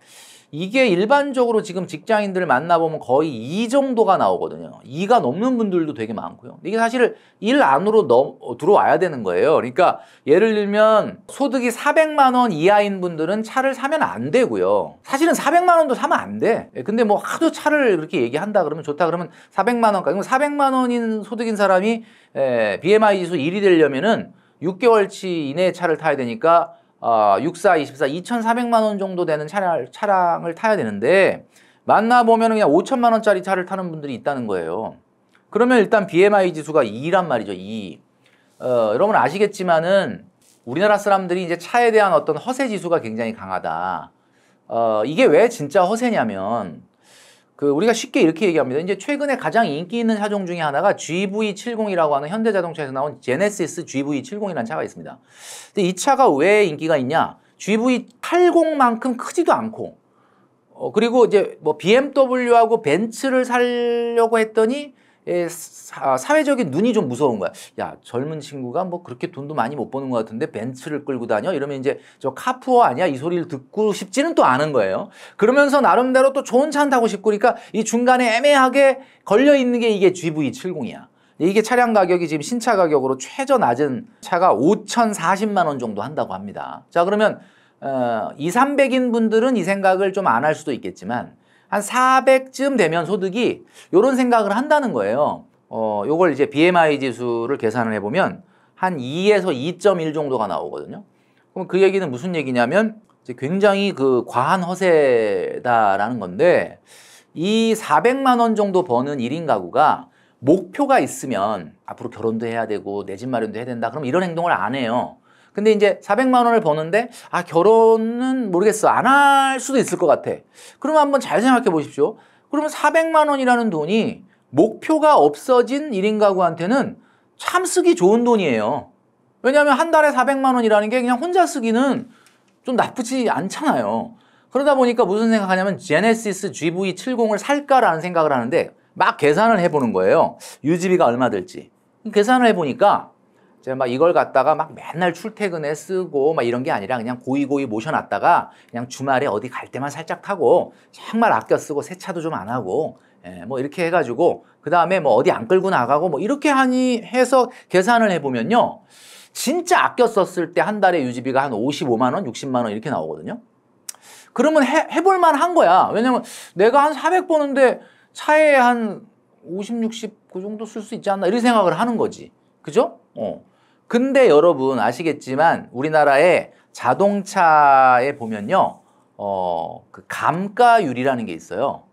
A: 이게 일반적으로 지금 직장인들을 만나보면 거의 이 정도가 나오거든요. 이가 넘는 분들도 되게 많고요. 이게 사실 일 안으로 넘, 어, 들어와야 되는 거예요. 그러니까 예를 들면 소득이 400만 원 이하인 분들은 차를 사면 안 되고요. 사실은 400만 원도 사면 안 돼. 예, 근데 뭐 하도 차를 그렇게 얘기한다 그러면 좋다 그러면 400만 원까지. 400만 원인 소득인 사람이 예, BMI 지수 1이 되려면은 6개월치 이내에 차를 타야 되니까 64, 24, 2,400만 원 정도 되는 차량, 차량을 타야 되는데 만나보면 그냥 5천만 원짜리 차를 타는 분들이 있다는 거예요. 그러면 일단 BMI 지수가 2란 말이죠. 2. E. 어, 여러분 아시겠지만은 우리나라 사람들이 이제 차에 대한 어떤 허세 지수가 굉장히 강하다. 어, 이게 왜 진짜 허세냐면 그 우리가 쉽게 이렇게 얘기합니다. 이제 최근에 가장 인기 있는 차종 중에 하나가 GV70이라고 하는 현대자동차에서 나온 제네시스 GV70이라는 차가 있습니다. 근데 이 차가 왜 인기가 있냐? GV80만큼 크지도 않고 어, 그리고 이제 뭐 BMW하고 벤츠를 살려고 했더니 아, 사회적인 눈이 좀 무서운 거야. 야 젊은 친구가 뭐 그렇게 돈도 많이 못 버는 것 같은데 벤츠를 끌고 다녀 이러면 이제 저 카푸어 아니야 이 소리를 듣고 싶지는 또 않은 거예요. 그러면서 나름대로 또 좋은 차는 타고 싶고 그러니까 이 중간에 애매하게 걸려 있는 게 이게 GV70이야. 이게 차량 가격이 지금 신차 가격으로 최저 낮은 차가 5,040만 원 정도 한다고 합니다. 자 그러면 어, 2, 300인 분들은 이 생각을 좀 안 할 수도 있겠지만 한 400쯤 되면 소득이 이런 생각을 한다는 거예요. 어, 요걸 이제 BMI 지수를 계산을 해보면 한 2에서 2.1 정도가 나오거든요. 그럼 그 얘기는 무슨 얘기냐면 이제 굉장히 그 과한 허세다라는 건데 이 400만 원 정도 버는 1인 가구가 목표가 있으면 앞으로 결혼도 해야 되고 내 집 마련도 해야 된다 그럼 이런 행동을 안 해요. 근데 이제 400만 원을 버는데 아 결혼은 모르겠어 안 할 수도 있을 것 같아. 그러면 한번 잘 생각해 보십시오. 그러면 400만 원이라는 돈이 목표가 없어진 1인 가구한테는 참 쓰기 좋은 돈이에요. 왜냐하면 한 달에 400만 원이라는 게 그냥 혼자 쓰기는 좀 나쁘지 않잖아요. 그러다 보니까 무슨 생각하냐면 제네시스 GV70을 살까라는 생각을 하는데 막 계산을 해보는 거예요. 유지비가 얼마 들지. 계산을 해보니까 제가 막 이걸 갖다가 막 맨날 출퇴근에 쓰고 막 이런 게 아니라 그냥 고이고이 모셔놨다가 그냥 주말에 어디 갈 때만 살짝 타고 정말 아껴 쓰고 세차도 좀 안 하고 예, 뭐 이렇게 해가지고 그 다음에 뭐 어디 안 끌고 나가고 뭐 이렇게 하니 해서 계산을 해보면요 진짜 아껴 썼을 때 한 달에 유지비가 한 55만 원, 60만 원 이렇게 나오거든요. 그러면 해, 해볼 만한 거야. 왜냐면 내가 한 400 보는데 차에 한 50, 60 그 정도 쓸 수 있지 않나 이런 생각을 하는 거지. 그죠? 어. 근데 여러분 아시겠지만 우리나라의 자동차에 보면요. 어, 그 감가율이라는 게 있어요.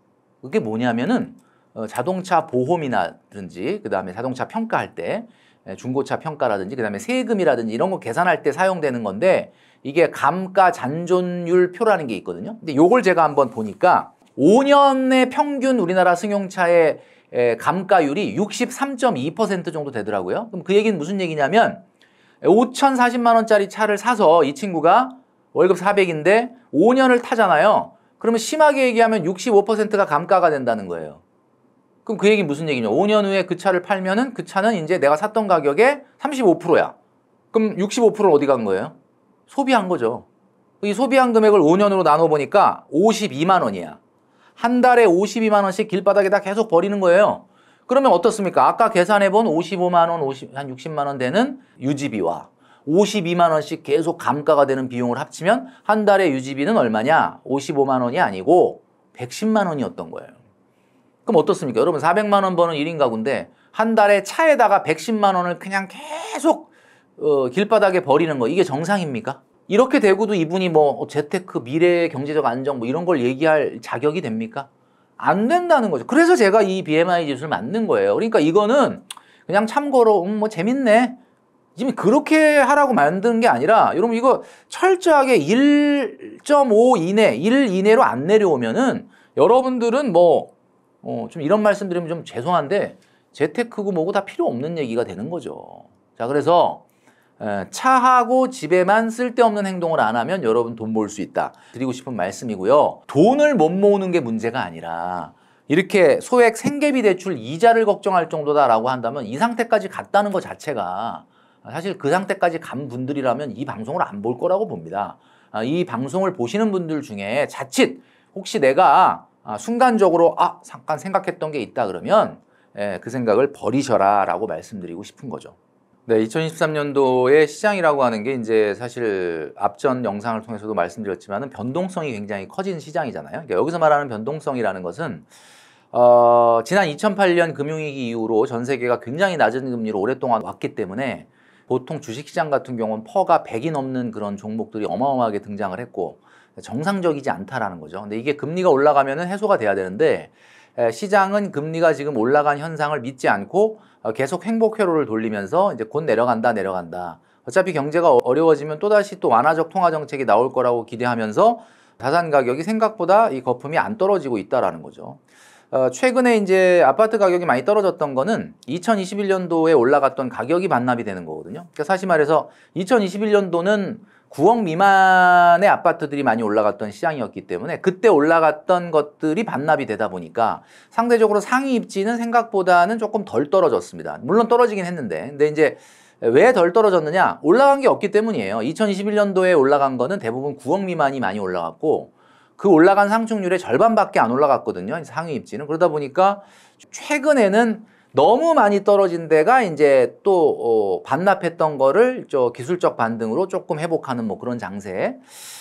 A: 그게 뭐냐면은 어, 자동차 보험이라든지 그다음에 자동차 평가할 때 예, 중고차 평가라든지 그다음에 세금이라든지 이런 거 계산할 때 사용되는 건데 이게 감가 잔존율표라는 게 있거든요. 근데 요걸 제가 한번 보니까 5년의 평균 우리나라 승용차의 예, 감가율이 63.2% 정도 되더라고요. 그럼 그 얘기는 무슨 얘기냐면 5,040만 원짜리 차를 사서 이 친구가 월급 400인데 5년을 타잖아요. 그러면 심하게 얘기하면 65%가 감가가 된다는 거예요. 그럼 그 얘기 무슨 얘기냐? 5년 후에 그 차를 팔면은 그 차는 이제 내가 샀던 가격의 35%야. 그럼 65%는 어디 간 거예요? 소비한 거죠. 이 소비한 금액을 5년으로 나눠 보니까 52만 원이야. 한 달에 52만 원씩 길바닥에다 계속 버리는 거예요. 그러면 어떻습니까? 아까 계산해 본 55만 원, 50, 한 60만 원 되는 유지비와 52만 원씩 계속 감가가 되는 비용을 합치면 한 달의 유지비는 얼마냐? 55만 원이 아니고 110만 원이었던 거예요. 그럼 어떻습니까? 여러분 400만 원 버는 1인 가구인데 한 달에 차에다가 110만 원을 그냥 계속 어, 길바닥에 버리는 거 이게 정상입니까? 이렇게 되고도 이분이 뭐 재테크, 미래의 경제적 안정 뭐 이런 걸 얘기할 자격이 됩니까? 안 된다는 거죠. 그래서 제가 이 BMI 지수를 만든 거예요. 그러니까 이거는 그냥 참고로 음, 뭐 재밌네. 지금 그렇게 하라고 만든 게 아니라 여러분 이거 철저하게 1.5 이내, 1 이내로 안 내려오면은 여러분들은 뭐 어, 좀 이런 말씀드리면 좀 죄송한데 재테크고 뭐고 다 필요 없는 얘기가 되는 거죠. 자, 그래서 차하고 집에만 쓸데없는 행동을 안 하면 여러분 돈 모을 수 있다. 드리고 싶은 말씀이고요. 돈을 못 모으는 게 문제가 아니라 이렇게 소액 생계비 대출 이자를 걱정할 정도다라고 한다면 이 상태까지 갔다는 것 자체가 사실 그 상태까지 간 분들이라면 이 방송을 안 볼 거라고 봅니다. 아, 이 방송을 보시는 분들 중에 자칫 혹시 내가 아, 순간적으로 아 잠깐 생각했던 게 있다 그러면 그 생각을 버리셔라 라고 말씀드리고 싶은 거죠. 네, 2023년도의 시장이라고 하는 게 이제 사실 앞전 영상을 통해서도 말씀드렸지만 변동성이 굉장히 커진 시장이잖아요. 그러니까 여기서 말하는 변동성이라는 것은 어, 지난 2008년 금융위기 이후로 전 세계가 굉장히 낮은 금리로 오랫동안 왔기 때문에 보통 주식시장 같은 경우는 퍼가 100이 넘는 그런 종목들이 어마어마하게 등장을 했고 정상적이지 않다라는 거죠. 근데 이게 금리가 올라가면 해소가 돼야 되는데 시장은 금리가 지금 올라간 현상을 믿지 않고 어, 계속 행복 회로를 돌리면서 이제 곧 내려간다 내려간다 어차피 경제가 어, 어려워지면 또다시 또 완화적 통화 정책이 나올 거라고 기대하면서 자산 가격이 생각보다 이 거품이 안 떨어지고 있다라는 거죠. 어, 최근에 이제 아파트 가격이 많이 떨어졌던 거는 2021년도에 올라갔던 가격이 반납이 되는 거거든요. 그러니까 사실 말해서 2021년도는 9억 미만의 아파트들이 많이 올라갔던 시장이었기 때문에 그때 올라갔던 것들이 반납이 되다 보니까 상대적으로 상위 입지는 생각보다는 조금 덜 떨어졌습니다. 물론 떨어지긴 했는데. 근데 이제 왜 덜 떨어졌느냐? 올라간 게 없기 때문이에요. 2021년도에 올라간 거는 대부분 9억 미만이 많이 올라갔고 그 올라간 상충률의 절반밖에 안 올라갔거든요. 상위 입지는. 그러다 보니까 최근에는 너무 많이 떨어진 데가 이제 또 어, 반납했던 거를 저 기술적 반등으로 조금 회복하는 뭐 그런 장세.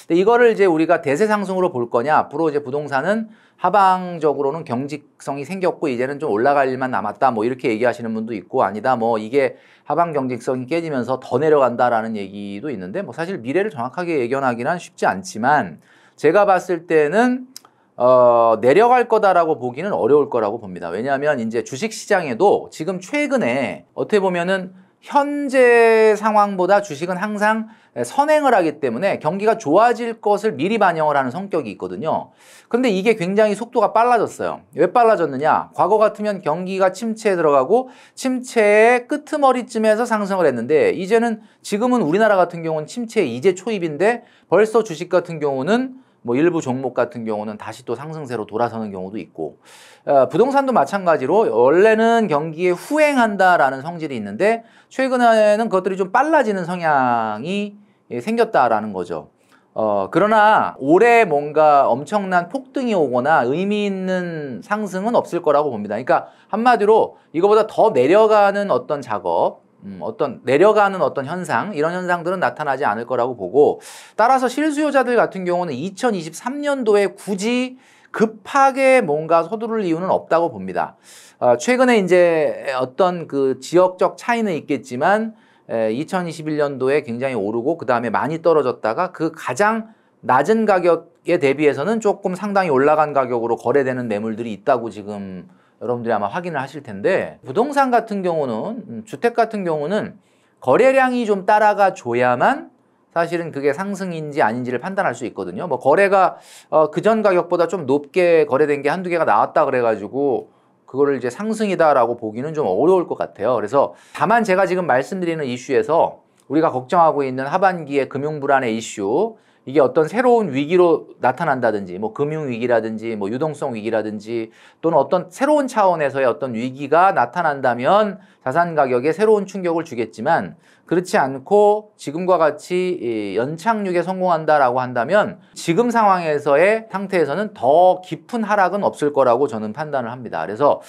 A: 근데 이거를 이제 우리가 대세 상승으로 볼 거냐. 앞으로 이제 부동산은 하방적으로는 경직성이 생겼고 이제는 좀 올라갈 일만 남았다. 뭐 이렇게 얘기하시는 분도 있고 아니다. 뭐 이게 하방 경직성이 깨지면서 더 내려간다라는 얘기도 있는데 뭐 사실 미래를 정확하게 예견하기는 쉽지 않지만 제가 봤을 때는 어, 내려갈 거다라고 보기는 어려울 거라고 봅니다. 왜냐하면 이제 주식 시장에도 지금 최근에 어떻게 보면은 현재 상황보다 주식은 항상 선행을 하기 때문에 경기가 좋아질 것을 미리 반영을 하는 성격이 있거든요. 근데 이게 굉장히 속도가 빨라졌어요. 왜 빨라졌느냐? 과거 같으면 경기가 침체에 들어가고 침체의 끄트머리쯤에서 상승을 했는데 이제는 지금은 우리나라 같은 경우는 침체 이제 초입인데 벌써 주식 같은 경우는 뭐 일부 종목 같은 경우는 다시 또 상승세로 돌아서는 경우도 있고 아, 부동산도 마찬가지로 원래는 경기에 후행한다라는 성질이 있는데 최근에는 그것들이 좀 빨라지는 성향이 예, 생겼다라는 거죠. 어, 그러나 올해 뭔가 엄청난 폭등이 오거나 의미 있는 상승은 없을 거라고 봅니다. 그러니까 한마디로 이거보다 더 내려가는 어떤 작업, 음, 어떤 내려가는 어떤 현상 이런 현상들은 나타나지 않을 거라고 보고 따라서 실수요자들 같은 경우는 2023년도에 굳이 급하게 뭔가 서두를 이유는 없다고 봅니다. 어, 최근에 이제 어떤 그 지역적 차이는 있겠지만 에, 2021년도에 굉장히 오르고 그 다음에 많이 떨어졌다가 그 가장 낮은 가격에 대비해서는 조금 상당히 올라간 가격으로 거래되는 매물들이 있다고 지금 여러분들이 아마 확인을 하실 텐데 부동산 같은 경우는 음, 주택 같은 경우는 거래량이 좀 따라가 줘야만 사실은 그게 상승인지 아닌지를 판단할 수 있거든요. 뭐 거래가 어, 그전 가격보다 좀 높게 거래된 게 한두 개가 나왔다 그래가지고 그거를 이제 상승이다라고 보기는 좀 어려울 것 같아요. 그래서 다만 제가 지금 말씀드리는 이슈에서 우리가 걱정하고 있는 하반기에 금융 불안의 이슈 이게 어떤 새로운 위기로 나타난다든지 뭐 금융 위기라든지 뭐 유동성 위기라든지 또는 어떤 새로운 차원에서의 어떤 위기가 나타난다면 자산 가격에 새로운 충격을 주겠지만 그렇지 않고 지금과 같이 이 연착륙에 성공한다라고 한다면 지금 상황에서의 상태에서는 더 깊은 하락은 없을 거라고 저는 판단을 합니다. 그래서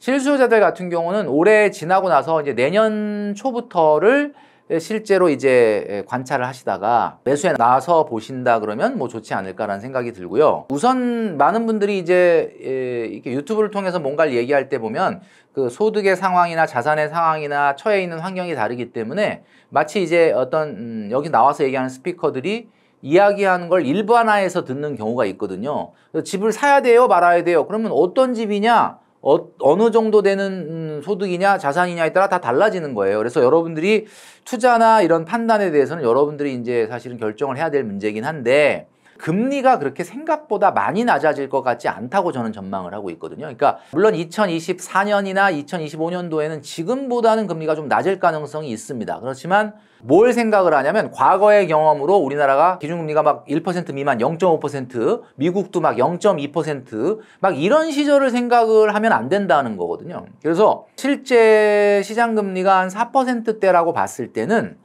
A: 실수요자들 같은 경우는 올해 지나고 나서 이제 내년 초부터를 실제로 이제 관찰을 하시다가 매수에 나서 보신다 그러면 뭐 좋지 않을까라는 생각이 들고요. 우선 많은 분들이 이제 예, 이렇게 유튜브를 통해서 뭔가를 얘기할 때 보면 그 소득의 상황이나 자산의 상황이나 처해 있는 환경이 다르기 때문에 마치 이제 어떤 음, 여기 나와서 얘기하는 스피커들이 이야기하는 걸 일반화해서 듣는 경우가 있거든요. 집을 사야 돼요, 말아야 돼요. 그러면 어떤 집이냐? 어, 느 정도 되는 소득이냐 자산이냐에 따라 다 달라지는 거예요. 그래서 여러분들이 투자나 이런 판단에 대해서는 여러분들이 이제 사실은 결정을 해야 될 문제긴 한데 금리가 그렇게 생각보다 많이 낮아질 것 같지 않다고 저는 전망을 하고 있거든요. 그러니까 물론 2024년이나 2025년도에는 지금보다는 금리가 좀 낮을 가능성이 있습니다. 그렇지만 뭘 생각을 하냐면 과거의 경험으로 우리나라가 기준금리가 막 1% 미만 0.5% 미국도 막 0.2%막 이런 시절을 생각을 하면 안 된다는 거거든요. 그래서 실제 시장금리가 한 4%대라고 봤을 때는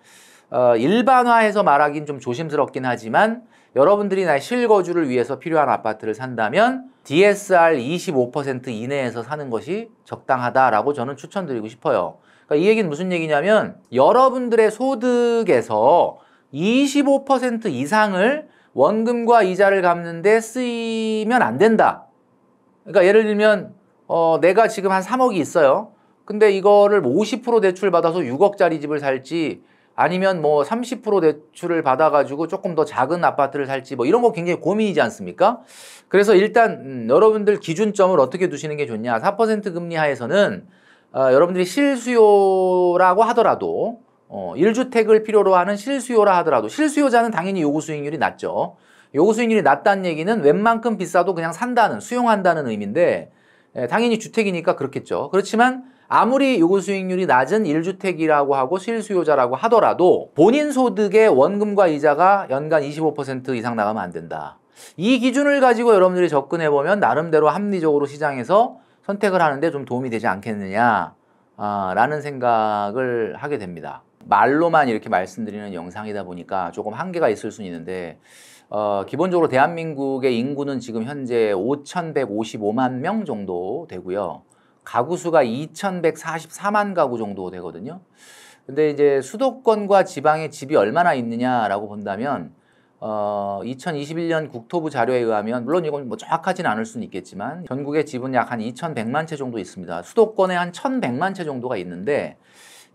A: 어, 일반화해서 말하긴 좀 조심스럽긴 하지만 여러분들이 나의 실거주를 위해서 필요한 아파트를 산다면 DSR 25% 이내에서 사는 것이 적당하다라고 저는 추천드리고 싶어요. 그러니까 이 얘기는 무슨 얘기냐면 여러분들의 소득에서 25% 이상을 원금과 이자를 갚는데 쓰이면 안 된다. 그러니까 예를 들면 어, 내가 지금 한 3억이 있어요. 근데 이거를 50% 대출받아서 6억짜리 집을 살지 아니면 뭐 30% 대출을 받아가지고 조금 더 작은 아파트를 살지 뭐 이런 거 굉장히 고민이지 않습니까? 그래서 일단 음, 여러분들 기준점을 어떻게 두시는 게 좋냐 4% 금리 하에서는 어, 여러분들이 실수요라고 하더라도 어, 1주택을 필요로 하는 실수요라 하더라도 실수요자는 당연히 요구 수익률이 낮죠. 요구 수익률이 낮다는 얘기는 웬만큼 비싸도 그냥 산다는 수용한다는 의미인데 예, 당연히 주택이니까 그렇겠죠. 그렇지만 아무리 요구 수익률이 낮은 1주택이라고 하고 실수요자라고 하더라도 본인 소득의 원금과 이자가 연간 25% 이상 나가면 안 된다. 이 기준을 가지고 여러분들이 접근해보면 나름대로 합리적으로 시장에서 선택을 하는데 좀 도움이 되지 않겠느냐 아, 라는 생각을 하게 됩니다. 말로만 이렇게 말씀드리는 영상이다 보니까 조금 한계가 있을 수는 있는데 어, 기본적으로 대한민국의 인구는 지금 현재 5,155만 명 정도 되고요. 가구 수가 2,144만 가구 정도 되거든요. 근데 이제 수도권과 지방에 집이 얼마나 있느냐라고 본다면 어, 2021년 국토부 자료에 의하면 물론 이건 뭐 정확하진 않을 수는 있겠지만 전국의 집은 약 한 2,100만 채 정도 있습니다. 수도권에 한 1,100만 채 정도가 있는데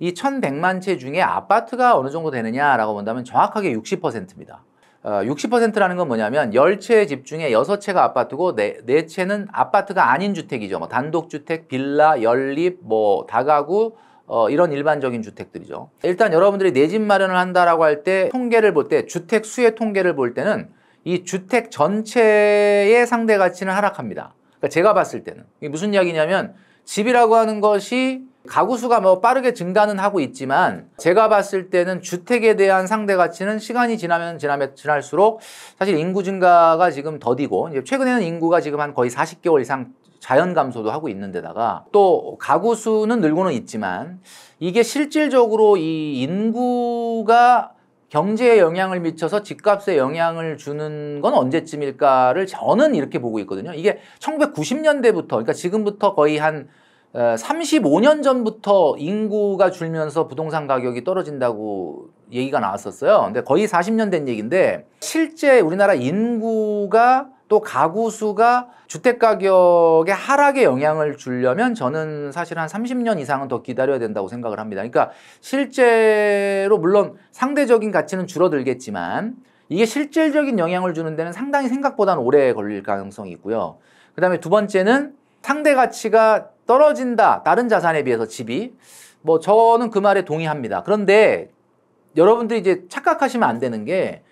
A: 이 1,100만 채 중에 아파트가 어느 정도 되느냐라고 본다면 정확하게 60%입니다. 60%라는 어, 건 뭐냐면 열채 집 중에 여섯 채가 아파트고 네, 네 채는 아파트가 아닌 주택이죠. 뭐 단독주택, 빌라, 연립, 뭐 다가구 어, 이런 일반적인 주택들이죠. 일단 여러분들이 내 집 마련을 한다라고 할 때 통계를 볼 때 주택 수의 통계를 볼 때는 이 주택 전체의 상대 가치는 하락합니다. 그러니까 제가 봤을 때는 이게 무슨 이야기냐면 집이라고 하는 것이 가구 수가 뭐 빠르게 증가는 하고 있지만 제가 봤을 때는 주택에 대한 상대 가치는 시간이 지나면 지나면 지날수록 사실 인구 증가가 지금 더디고 이제 최근에는 인구가 지금 한 거의 40개월 이상 자연 감소도 하고 있는데다가 또 가구 수는 늘고는 있지만 이게 실질적으로 이 인구가 경제에 영향을 미쳐서 집값에 영향을 주는 건 언제쯤일까를 저는 이렇게 보고 있거든요. 이게 1990년대부터 그러니까 지금부터 거의 한 35년 어, 전부터 인구가 줄면서 부동산 가격이 떨어진다고 얘기가 나왔었어요. 근데 거의 40년 된 얘기인데 실제 우리나라 인구가 또 가구 수가 주택 가격의 하락에 영향을 주려면 저는 사실 한 30년 이상은 더 기다려야 된다고 생각을 합니다. 그러니까 실제로 물론 상대적인 가치는 줄어들겠지만 이게 실질적인 영향을 주는 데는 상당히 생각보다는 오래 걸릴 가능성이 있고요. 그다음에 두 번째는 상대 가치가 떨어진다. 다른 자산에 비해서 집이. 뭐 저는 그 말에 동의합니다. 그런데 여러분들이 이제 착각하시면 안 되는 게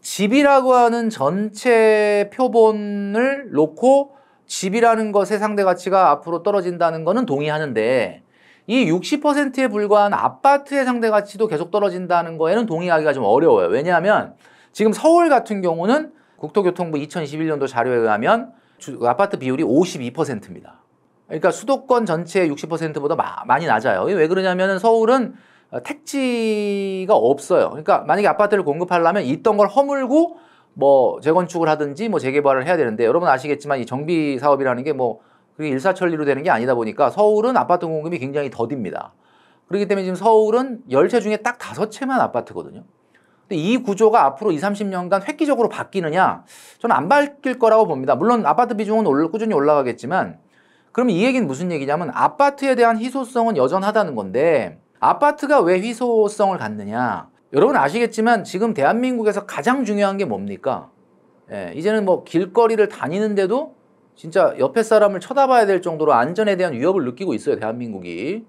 A: 집이라고 하는 전체 표본을 놓고 집이라는 것의 상대 가치가 앞으로 떨어진다는 거는 동의하는데 이 60%에 불과한 아파트의 상대 가치도 계속 떨어진다는 거에는 동의하기가 좀 어려워요. 왜냐하면 지금 서울 같은 경우는 국토교통부 2021년도 자료에 의하면 아파트 비율이 52%입니다. 그러니까 수도권 전체의 60%보다 마, 많이 낮아요. 왜그러냐면 서울은 어, 택지가 없어요. 그러니까 만약에 아파트를 공급하려면 있던 걸 허물고 뭐 재건축을 하든지 뭐 재개발을 해야 되는데 여러분 아시겠지만 이 정비 사업이라는 게 뭐 그게 일사천리로 되는 게 아니다 보니까 서울은 아파트 공급이 굉장히 더딥니다. 그렇기 때문에 지금 서울은 열 채 중에 딱 다섯 채만 아파트거든요. 근데 이 구조가 앞으로 이3 0 년간 획기적으로 바뀌느냐? 저는 안 바뀔 거라고 봅니다. 물론 아파트 비중은 올라, 꾸준히 올라가겠지만 그럼이 얘기는 무슨 얘기냐면 아파트에 대한 희소성은 여전하다는 건데 아파트가 왜 희소성을 갖느냐 여러분 아시겠지만 지금 대한민국에서 가장 중요한 게 뭡니까? 예, 이제는 뭐 길거리를 다니는데도 진짜 옆에 사람을 쳐다봐야 될 정도로 안전에 대한 위협을 느끼고 있어요 대한민국이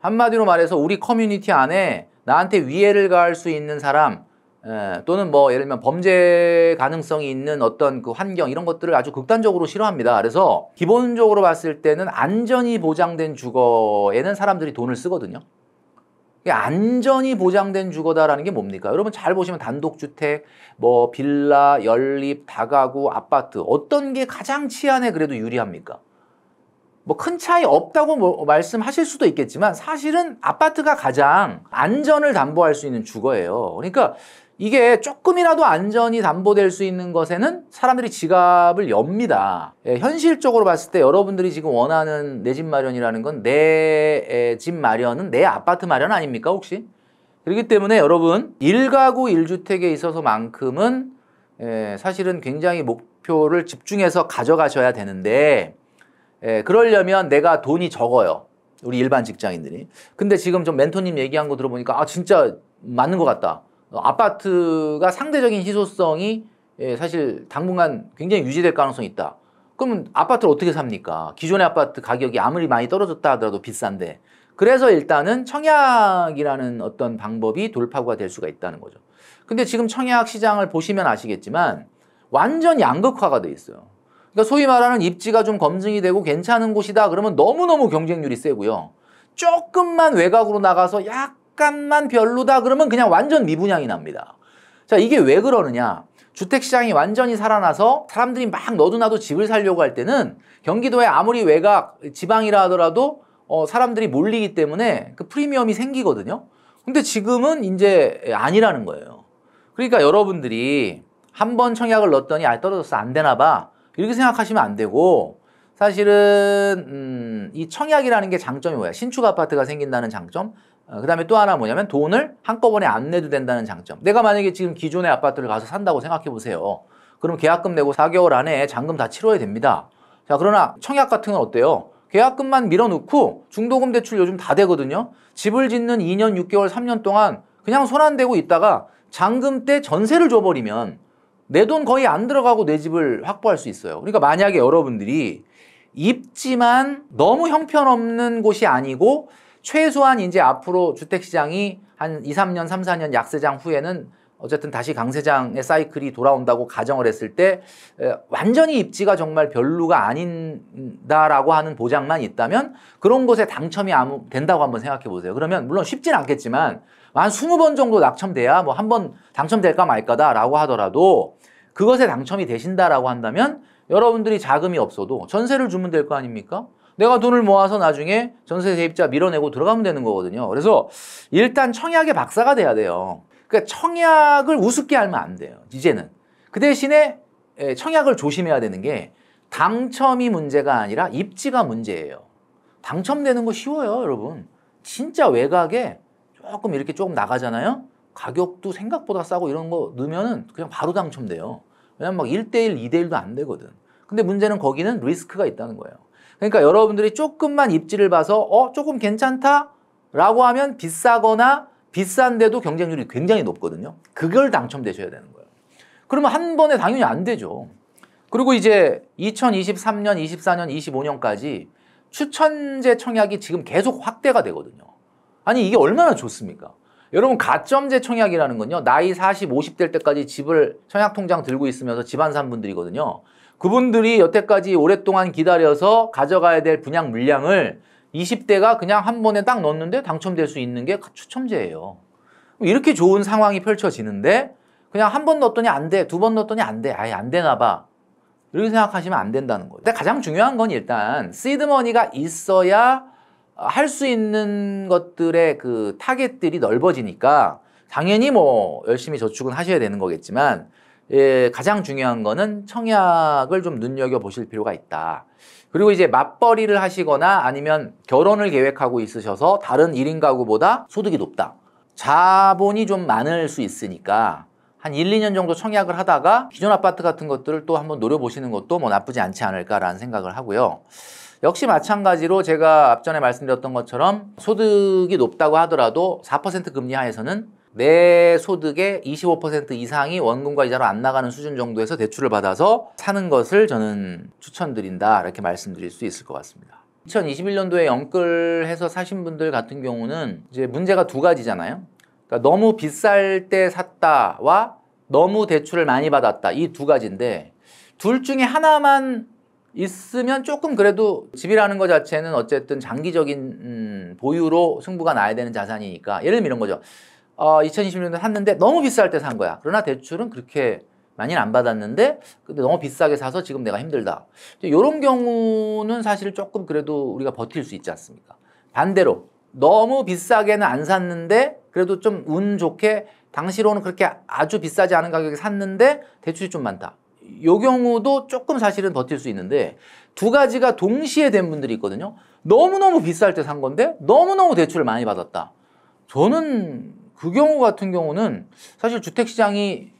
A: 한마디로 말해서 우리 커뮤니티 안에 나한테 위해를 가할 수 있는 사람 예, 또는 뭐 예를 들면 범죄 가능성이 있는 어떤 그 환경 이런 것들을 아주 극단적으로 싫어합니다. 그래서 기본적으로 봤을 때는 안전이 보장된 주거에는 사람들이 돈을 쓰거든요. 안전이 보장된 주거다라는 게 뭡니까? 여러분 잘 보시면 단독주택, 뭐 빌라, 연립, 다가구, 아파트 어떤 게 가장 치안에 그래도 유리합니까? 뭐 큰 차이 없다고 뭐 말씀하실 수도 있겠지만 사실은 아파트가 가장 안전을 담보할 수 있는 주거예요. 그러니까 이게 조금이라도 안전이 담보될 수 있는 것에는 사람들이 지갑을 엽니다. 예, 현실적으로 봤을 때 여러분들이 지금 원하는 내 집 마련이라는 건 내 집 마련은 내 아파트 마련 아닙니까 혹시? 그렇기 때문에 여러분 1가구1주택에 있어서만큼은 예, 사실은 굉장히 목표를 집중해서 가져가셔야 되는데 예, 그러려면 내가 돈이 적어요. 우리 일반 직장인들이. 근데 지금 좀 멘토님 얘기한 거 들어보니까 아 진짜 맞는 것 같다. 아파트가 상대적인 희소성이 예, 사실 당분간 굉장히 유지될 가능성이 있다. 그러면 아파트를 어떻게 삽니까? 기존의 아파트 가격이 아무리 많이 떨어졌다 하더라도 비싼데. 그래서 일단은 청약이라는 어떤 방법이 돌파구가 될 수가 있다는 거죠. 근데 지금 청약 시장을 보시면 아시겠지만 완전 양극화가 돼 있어요. 그러니까 소위 말하는 입지가 좀 검증이 되고 괜찮은 곳이다 그러면 너무너무 경쟁률이 세고요. 조금만 외곽으로 나가서 약 약간만 별로다 그러면 그냥 완전 미분양이 납니다. 자 이게 왜 그러느냐 주택시장이 완전히 살아나서 사람들이 막 너도 나도 집을 살려고 할 때는 경기도에 아무리 외곽 지방이라 하더라도 어, 사람들이 몰리기 때문에 그 프리미엄이 생기거든요 근데 지금은 이제 아니라는 거예요 그러니까 여러분들이 한 번 청약을 넣었더니 아떨어져서안 되나 봐 이렇게 생각하시면 안 되고 사실은 음, 이 청약이라는 게 장점이 뭐야 신축 아파트가 생긴다는 장점 어, 그 다음에 또 하나 뭐냐면 돈을 한꺼번에 안 내도 된다는 장점. 내가 만약에 지금 기존의 아파트를 가서 산다고 생각해 보세요. 그럼 계약금 내고 4개월 안에 잔금 다 치러야 됩니다. 자, 그러나 청약 같은 건 어때요? 계약금만 밀어놓고 중도금 대출 요즘 다 되거든요. 집을 짓는 2년 6개월 3년 동안 그냥 손 안 대고 있다가 잔금 때 전세를 줘버리면 내 돈 거의 안 들어가고 내 집을 확보할 수 있어요. 그러니까 만약에 여러분들이 입지만 너무 형편없는 곳이 아니고 최소한 이제 앞으로 주택시장이 한 2, 3년, 3, 4년 약세장 후에는 어쨌든 다시 강세장의 사이클이 돌아온다고 가정을 했을 때 완전히 입지가 정말 별로가 아닌다라고 하는 보장만 있다면 그런 곳에 당첨이 아무 된다고 한번 생각해 보세요. 그러면 물론 쉽진 않겠지만 한 20번 정도 낙첨돼야 뭐 한 번 당첨될까 말까다라고 하더라도 그것에 당첨이 되신다라고 한다면 여러분들이 자금이 없어도 전세를 주면 될 거 아닙니까? 내가 돈을 모아서 나중에 전세 세입자 밀어내고 들어가면 되는 거거든요. 그래서 일단 청약의 박사가 돼야 돼요. 그러니까 청약을 우습게 알면 안 돼요. 이제는. 그 대신에 예, 청약을 조심해야 되는 게 당첨이 문제가 아니라 입지가 문제예요. 당첨되는 거 쉬워요, 여러분. 진짜 외곽에 조금 이렇게 조금 나가잖아요. 가격도 생각보다 싸고 이런 거 넣으면은 그냥 바로 당첨돼요. 왜냐면 막 1대1, 2대1도 안 되거든. 근데 문제는 거기는 리스크가 있다는 거예요. 그러니까 여러분들이 조금만 입지를 봐서 어 조금 괜찮다 라고 하면 비싸거나 비싼데도 경쟁률이 굉장히 높거든요. 그걸 당첨되셔야 되는 거예요. 그러면 한 번에 당연히 안 되죠. 그리고 이제 2023년, 24년, 25년까지 추천제 청약이 지금 계속 확대가 되거든요. 아니 이게 얼마나 좋습니까? 여러분 가점제 청약이라는 건요. 나이 40, 50 될 때까지 집을 청약통장 들고 있으면서 집안 산 분들이거든요. 그분들이 여태까지 오랫동안 기다려서 가져가야 될 분양 물량을 20대가 그냥 한 번에 딱넣는데 당첨될 수 있는 게 추첨제예요. 이렇게 좋은 상황이 펼쳐지는데 그냥 한 번 넣었더니 안 돼, 두 번 넣었더니 안 돼, 아예 안 되나 봐. 이렇게 생각하시면 안 된다는 거죠. 예 가장 중요한 건 일단 시드머니가 있어야 할 수 있는 것들의 그 타겟들이 넓어지니까 당연히 뭐 열심히 저축은 하셔야 되는 거겠지만 예, 가장 중요한 거는 청약을 좀 눈여겨 보실 필요가 있다. 그리고 이제 맞벌이를 하시거나 아니면 결혼을 계획하고 있으셔서 다른 1인 가구보다 소득이 높다. 자본이 좀 많을 수 있으니까 한 1, 2년 정도 청약을 하다가 기존 아파트 같은 것들을 또 한번 노려보시는 것도 뭐 나쁘지 않지 않을까라는 생각을 하고요. 역시 마찬가지로 제가 앞전에 말씀드렸던 것처럼 소득이 높다고 하더라도 4% 금리 하에서는 내 소득의 25% 이상이 원금과 이자로 안 나가는 수준 정도에서 대출을 받아서 사는 것을 저는 추천드린다 이렇게 말씀드릴 수 있을 것 같습니다. 2021년도에 연끌해서 사신 분들 같은 경우는 이제 문제가 두 가지잖아요. 그러니까 너무 비쌀 때 샀다와 너무 대출을 많이 받았다 이 두 가지인데 둘 중에 하나만 있으면 조금 그래도 집이라는 것 자체는 어쨌든 장기적인 음, 보유로 승부가 나야 되는 자산이니까 예를 들면 이런 거죠. 어, 2020년에 샀는데 너무 비쌀 때 산 거야. 그러나 대출은 그렇게 많이는 안 받았는데 근데 너무 비싸게 사서 지금 내가 힘들다. 이런 경우는 사실 조금 그래도 우리가 버틸 수 있지 않습니까? 반대로 너무 비싸게는 안 샀는데 그래도 좀 운 좋게 당시로는 그렇게 아주 비싸지 않은 가격에 샀는데 대출이 좀 많다. 요 경우도 조금 사실은 버틸 수 있는데 두 가지가 동시에 된 분들이 있거든요. 너무너무 비쌀 때 산 건데 너무너무 대출을 많이 받았다. 저는 그 경우 같은 경우는 사실 주택 시장이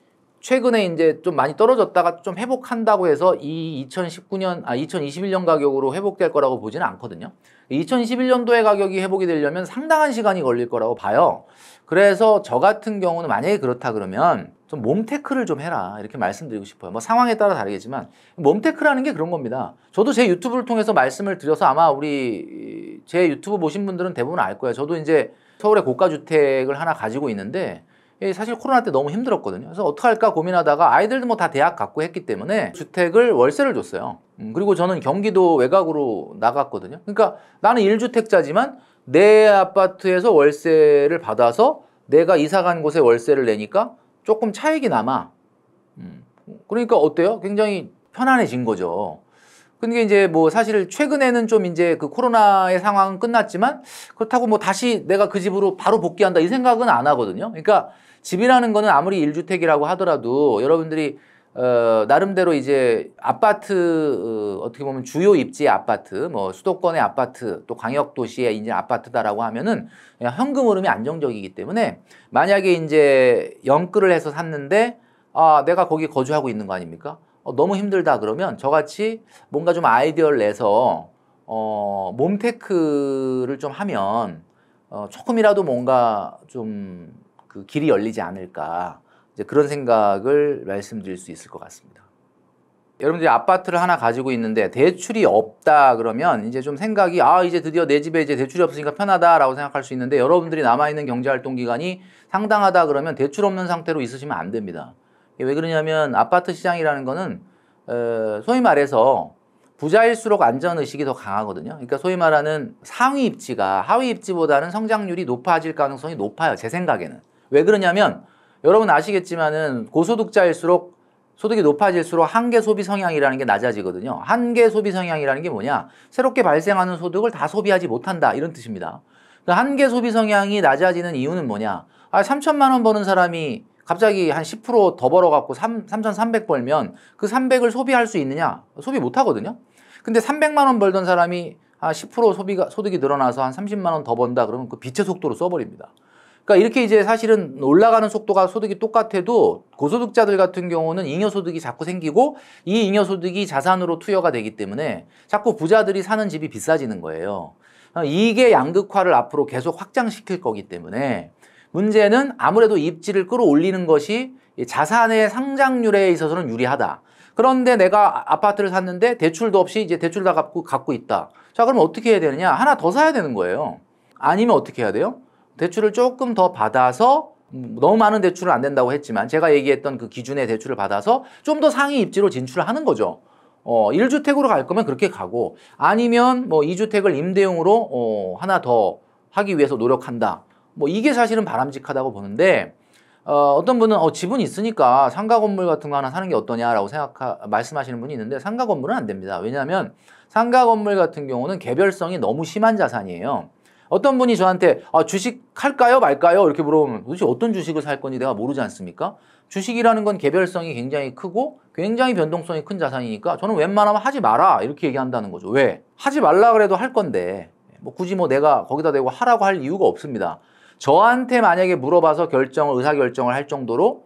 A: 최근에 이제 좀 많이 떨어졌다가 좀 회복한다고 해서 이 2019년 아 2021년 가격으로 회복될 거라고 보지는 않거든요. 2 0 2 1년도에 가격이 회복이 되려면 상당한 시간이 걸릴 거라고 봐요. 그래서 저 같은 경우는 만약에 그렇다 그러면 좀 몸테크를 좀 해라 이렇게 말씀드리고 싶어요. 뭐 상황에 따라 다르겠지만 몸테크라는 게 그런 겁니다. 저도 제 유튜브를 통해서 말씀을 드려서 아마 우리 제 유튜브 보신 분들은 대부분 알 거예요. 저도 이제 서울에 고가 주택을 하나 가지고 있는데 예, 사실 코로나 때 너무 힘들었거든요. 그래서 어떡 할까 고민하다가 아이들도 뭐 다 대학 갔고 했기 때문에 주택을 월세를 줬어요. 음, 그리고 저는 경기도 외곽으로 나갔거든요. 그러니까 나는 1주택자지만 내 아파트에서 월세를 받아서 내가 이사 간 곳에 월세를 내니까 조금 차익이 남아. 음, 그러니까 어때요? 굉장히 편안해진 거죠. 근데 그러니까 이제 뭐 사실 최근에는 좀 이제 그 코로나의 상황은 끝났지만 그렇다고 뭐 다시 내가 그 집으로 바로 복귀한다 이 생각은 안 하거든요. 그러니까 집이라는 거는 아무리 1주택이라고 하더라도 여러분들이 어, 나름대로 이제 아파트 어, 어떻게 보면 주요 입지 아파트 뭐 수도권의 아파트 또 광역 도시의 이제 아파트다라고 하면은 그냥 현금 흐름이 안정적이기 때문에 만약에 이제 영끌을 해서 샀는데 아 내가 거기 거주하고 있는 거 아닙니까? 어, 너무 힘들다 그러면 저같이 뭔가 좀 아이디어를 내서 어, 몸테크를 좀 하면 어, 조금이라도 뭔가 좀 그 길이 열리지 않을까 이제 그런 생각을 말씀드릴 수 있을 것 같습니다. 여러분들이 아파트를 하나 가지고 있는데 대출이 없다 그러면 이제 좀 생각이 아 이제 드디어 내 집에 이제 대출이 없으니까 편하다라고 생각할 수 있는데 여러분들이 남아있는 경제활동 기간이 상당하다 그러면 대출 없는 상태로 있으시면 안 됩니다. 왜 그러냐면 아파트 시장이라는 거는 어, 소위 말해서 부자일수록 안전의식이 더 강하거든요. 그러니까 소위 말하는 상위 입지가 하위 입지보다는 성장률이 높아질 가능성이 높아요. 제 생각에는. 왜 그러냐면 여러분 아시겠지만은 고소득자일수록 소득이 높아질수록 한계 소비 성향이라는 게 낮아지거든요. 한계 소비 성향이라는 게 뭐냐? 새롭게 발생하는 소득을 다 소비하지 못한다. 이런 뜻입니다. 그러니까 한계 소비 성향이 낮아지는 이유는 뭐냐? 아, 3천만 원 버는 사람이 갑자기 한 10%더 벌어갖고 3, 3 0 0 벌면 그 300을 소비할 수 있느냐? 소비 못 하거든요? 근데 300만 원 벌던 사람이 10% 소비가, 소득이 늘어나서 한 30만 원 더 번다 그러면 그 빛의 속도로 써버립니다. 그러니까 이렇게 이제 사실은 올라가는 속도가 소득이 똑같아도 고소득자들 같은 경우는 잉여소득이 자꾸 생기고 이 잉여소득이 자산으로 투여가 되기 때문에 자꾸 부자들이 사는 집이 비싸지는 거예요. 어, 이게 양극화를 앞으로 계속 확장시킬 거기 때문에 문제는 아무래도 입지를 끌어올리는 것이 자산의 상장률에 있어서는 유리하다. 그런데 내가 아, 아파트를 샀는데 대출도 없이 이제 대출 다 갖고, 갖고 있다. 자, 그럼 어떻게 해야 되느냐? 하나 더 사야 되는 거예요. 아니면 어떻게 해야 돼요? 대출을 조금 더 받아서 너무 많은 대출은 안 된다고 했지만 제가 얘기했던 그 기준의 대출을 받아서 좀 더 상위 입지로 진출을 하는 거죠. 어, 1주택으로 갈 거면 그렇게 가고 아니면 뭐 2주택을 임대용으로 어, 하나 더 하기 위해서 노력한다. 뭐 이게 사실은 바람직하다고 보는데 어, 어떤 분은 어, 집은 있으니까 상가 건물 같은 거 하나 사는 게 어떠냐라고 생각 하 말씀하시는 분이 있는데 상가 건물은 안 됩니다. 왜냐하면 상가 건물 같은 경우는 개별성이 너무 심한 자산이에요. 어떤 분이 저한테 아, 주식 할까요 말까요 이렇게 물어보면 도대체 어떤 주식을 살 건지 내가 모르지 않습니까? 주식이라는 건 개별성이 굉장히 크고 굉장히 변동성이 큰 자산이니까 저는 웬만하면 하지 마라 이렇게 얘기한다는 거죠. 왜? 하지 말라 그래도 할 건데 뭐 굳이 뭐 내가 거기다 대고 하라고 할 이유가 없습니다. 저한테 만약에 물어봐서 결정을 의사결정을 할 정도로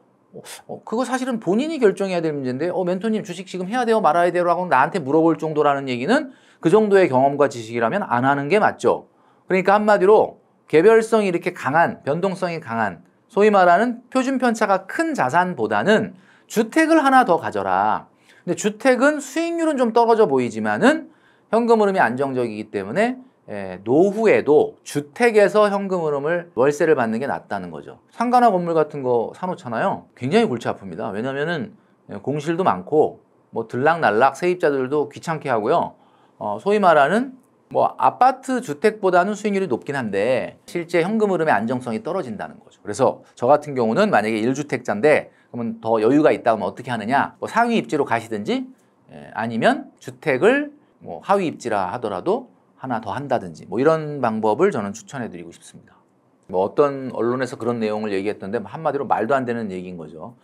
A: 어, 그거 사실은 본인이 결정해야 될 문제인데 어 멘토님 주식 지금 해야 돼요 말아야 돼요 라고 나한테 물어볼 정도라는 얘기는 그 정도의 경험과 지식이라면 안 하는 게 맞죠 그러니까 한마디로 개별성이 이렇게 강한 변동성이 강한 소위 말하는 표준 편차가 큰 자산보다는 주택을 하나 더 가져라 근데 주택은 수익률은 좀 떨어져 보이지만은 현금 흐름이 안정적이기 때문에 예, 노후에도 주택에서 현금 흐름을 월세를 받는 게 낫다는 거죠. 상가나 건물 같은 거 사놓잖아요. 굉장히 골치 아픕니다. 왜냐면은 예, 공실도 많고 뭐 들락날락 세입자들도 귀찮게 하고요. 어, 소위 말하는 뭐 아파트 주택보다는 수익률이 높긴 한데 실제 현금 흐름의 안정성이 떨어진다는 거죠. 그래서 저 같은 경우는 만약에 1주택자인데 그러면 더 여유가 있다 면 어떻게 하느냐? 뭐 상위 입지로 가시든지 예, 아니면 주택을 뭐 하위 입지라 하더라도 하나 더 한다든지 뭐 이런 방법을 저는 추천해 드리고 싶습니다. 뭐 어떤 언론에서 그런 내용을 얘기했던데 뭐 한마디로 말도 안 되는 얘기인 거죠.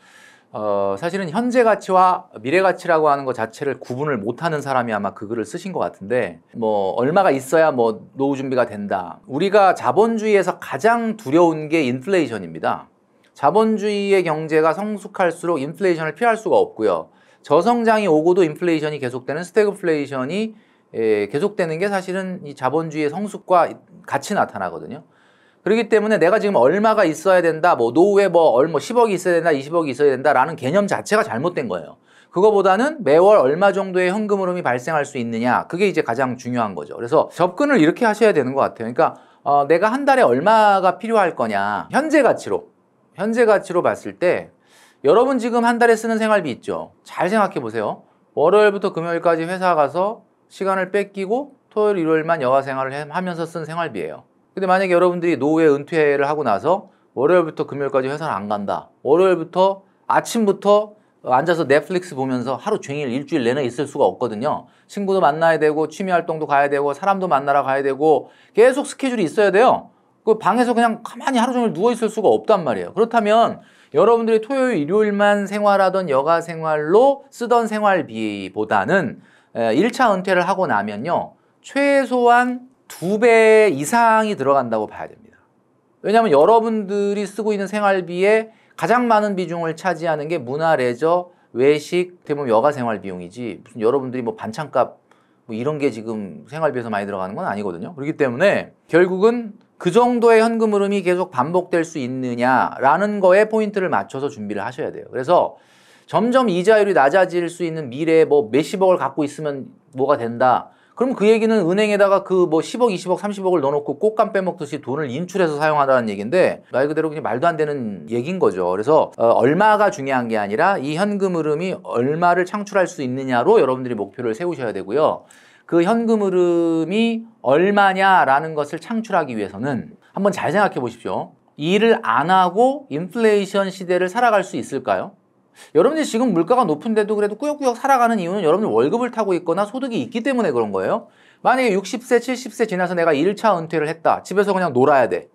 A: 어, 사실은 현재 가치와 미래 가치라고 하는 것 자체를 구분을 못하는 사람이 아마 그 글을 쓰신 것 같은데 뭐 얼마가 있어야 뭐 노후 준비가 된다. 우리가 자본주의에서 가장 두려운 게 인플레이션입니다. 자본주의의 경제가 성숙할수록 인플레이션을 피할 수가 없고요. 저성장이 오고도 인플레이션이 계속되는 스태그플레이션이 예, 계속되는 게 사실은 이 자본주의의 성숙과 같이 나타나거든요. 그렇기 때문에 내가 지금 얼마가 있어야 된다, 뭐 노후에 뭐 얼마 10억이 뭐 있어야 된다, 20억이 있어야 된다라는 개념 자체가 잘못된 거예요. 그거보다는 매월 얼마 정도의 현금 흐름이 발생할 수 있느냐 그게 이제 가장 중요한 거죠. 그래서 접근을 이렇게 하셔야 되는 것 같아요. 그러니까 어, 내가 한 달에 얼마가 필요할 거냐 현재 가치로 현재 가치로 봤을 때 여러분 지금 한 달에 쓰는 생활비 있죠. 잘 생각해 보세요. 월요일부터 금요일까지 회사 가서 시간을 뺏기고 토요일 일요일만 여가 생활을 하면서 쓴 생활비예요. 근데 만약에 여러분들이 노후에 은퇴를 하고 나서 월요일부터 금요일까지 회사를 안 간다. 월요일부터 아침부터 앉아서 넷플릭스 보면서 하루 종일 일주일 내내 있을 수가 없거든요. 친구도 만나야 되고 취미 활동도 가야 되고 사람도 만나러 가야 되고 계속 스케줄이 있어야 돼요. 그 방에서 그냥 가만히 하루 종일 누워 있을 수가 없단 말이에요. 그렇다면 여러분들이 토요일 일요일만 생활하던 여가 생활로 쓰던 생활비보다는 1차 은퇴를 하고 나면요. 최소한 두 배 이상이 들어간다고 봐야 됩니다. 왜냐하면 여러분들이 쓰고 있는 생활비에 가장 많은 비중을 차지하는 게 문화, 레저, 외식, 대부분 여가 생활 비용이지 무슨 여러분들이 뭐 반찬값 뭐 이런 게 지금 생활비에서 많이 들어가는 건 아니거든요. 그렇기 때문에 결국은 그 정도의 현금 흐름이 계속 반복될 수 있느냐라는 거에 포인트를 맞춰서 준비를 하셔야 돼요. 그래서 점점 이자율이 낮아질 수 있는 미래에 뭐 몇십억을 갖고 있으면 뭐가 된다. 그럼 그 얘기는 은행에다가 그 뭐 10억, 20억, 30억을 넣어놓고 꽃감 빼먹듯이 돈을 인출해서 사용하다는 얘기인데 말 그대로 그냥 말도 안 되는 얘기인 거죠. 그래서 어, 얼마가 중요한 게 아니라 이 현금 흐름이 얼마를 창출할 수 있느냐로 여러분들이 목표를 세우셔야 되고요. 그 현금 흐름이 얼마냐라는 것을 창출하기 위해서는 한번 잘 생각해 보십시오. 일을 안 하고 인플레이션 시대를 살아갈 수 있을까요? 여러분들이 지금 물가가 높은데도 그래도 꾸역꾸역 살아가는 이유는 여러분들 월급을 타고 있거나 소득이 있기 때문에 그런 거예요. 만약에 60세, 70세 지나서 내가 1차 은퇴를 했다. 집에서 그냥 놀아야 돼.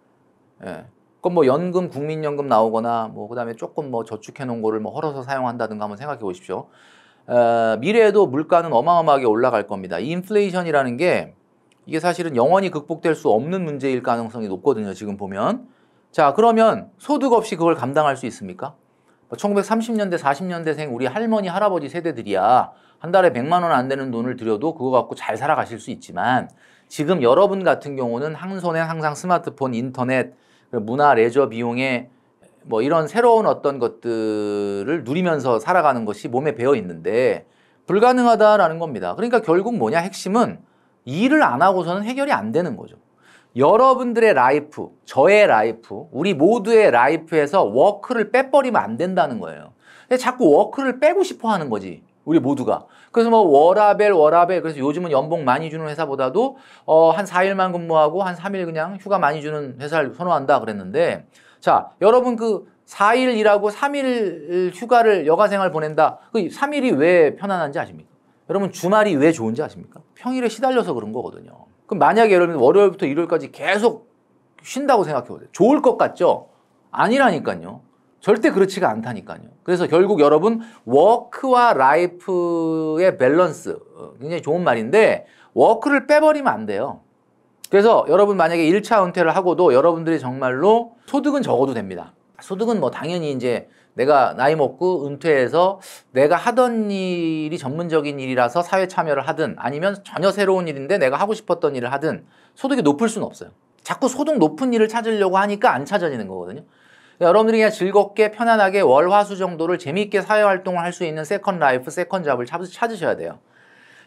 A: 예. 그건 뭐 연금, 국민연금 나오거나 뭐 그다음에 조금 뭐 저축해 놓은 거를 뭐 헐어서 사용한다든가 한번 생각해 보십시오. 어, 미래에도 물가는 어마어마하게 올라갈 겁니다. 이 인플레이션이라는 게 이게 사실은 영원히 극복될 수 없는 문제일 가능성이 높거든요. 지금 보면. 자, 그러면 소득 없이 그걸 감당할 수 있습니까? 1930년대, 뭐 40년대생 우리 할머니, 할아버지 세대들이야 한 달에 100만 원 안 되는 돈을 들여도 그거 갖고 잘 살아가실 수 있지만 지금 여러분 같은 경우는 항 손에 항상 스마트폰, 인터넷, 그 문화, 레저 비용에 뭐 이런 새로운 어떤 것들을 누리면서 살아가는 것이 몸에 배어 있는데 불가능하다라는 겁니다. 그러니까 결국 뭐냐 핵심은 일을 안 하고서는 해결이 안 되는 거죠. 여러분들의 라이프, 저의 라이프, 우리 모두의 라이프에서 워크를 빼버리면 안 된다는 거예요. 자꾸 워크를 빼고 싶어 하는 거지. 우리 모두가. 그래서 뭐 워라벨, 워라벨. 그래서 요즘은 연봉 많이 주는 회사보다도 어, 한 4일만 근무하고 한 3일 그냥 휴가 많이 주는 회사를 선호한다 그랬는데 자, 여러분 그 4일 일하고 3일 휴가를 여가생활 보낸다. 그 3일이 왜 편안한지 아십니까? 여러분 주말이 왜 좋은지 아십니까? 평일에 시달려서 그런 거거든요. 그럼 만약에 여러분 월요일부터 일요일까지 계속 쉰다고 생각해 보세요. 좋을 것 같죠? 아니라니까요. 절대 그렇지가 않다니까요. 그래서 결국 여러분 워크와 라이프의 밸런스 어, 굉장히 좋은 말인데 워크를 빼버리면 안 돼요. 그래서 여러분 만약에 1차 은퇴를 하고도 여러분들이 정말로 소득은 적어도 됩니다. 소득은 뭐 당연히 이제 내가 나이 먹고 은퇴해서 내가 하던 일이 전문적인 일이라서 사회 참여를 하든 아니면 전혀 새로운 일인데 내가 하고 싶었던 일을 하든 소득이 높을 수는 없어요. 자꾸 소득 높은 일을 찾으려고 하니까 안 찾아지는 거거든요. 그러니까 여러분들이 그냥 즐겁게 편안하게 월화수 정도를 재미있게 사회 활동을 할 수 있는 세컨 라이프, 세컨 잡을 찾으셔야 돼요.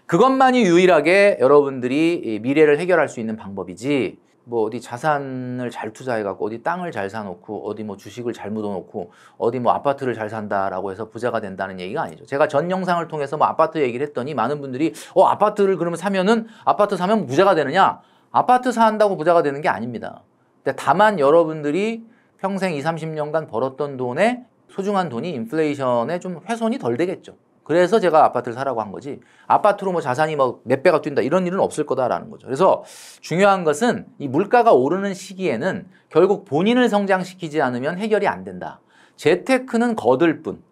A: 그것만이 유일하게 여러분들이 미래를 해결할 수 있는 방법이지 뭐 어디 자산을 잘 투자해갖고 어디 땅을 잘 사놓고 어디 뭐 주식을 잘 묻어놓고 어디 뭐 아파트를 잘 산다라고 해서 부자가 된다는 얘기가 아니죠. 제가 전 영상을 통해서 뭐 아파트 얘기를 했더니 많은 분들이 어 아파트를 그러면 사면은 아파트 사면 부자가 되느냐? 아파트 산다고 부자가 되는 게 아닙니다. 근데 다만 여러분들이 평생 2, 30년간 벌었던 돈에 소중한 돈이 인플레이션에 좀 훼손이 덜 되겠죠. 그래서 제가 아파트를 사라고 한 거지 아파트로 뭐 자산이 뭐 몇 배가 뛴다 이런 일은 없을 거다라는 거죠. 그래서 중요한 것은 이 물가가 오르는 시기에는 결국 본인을 성장시키지 않으면 해결이 안 된다. 재테크는 거들 뿐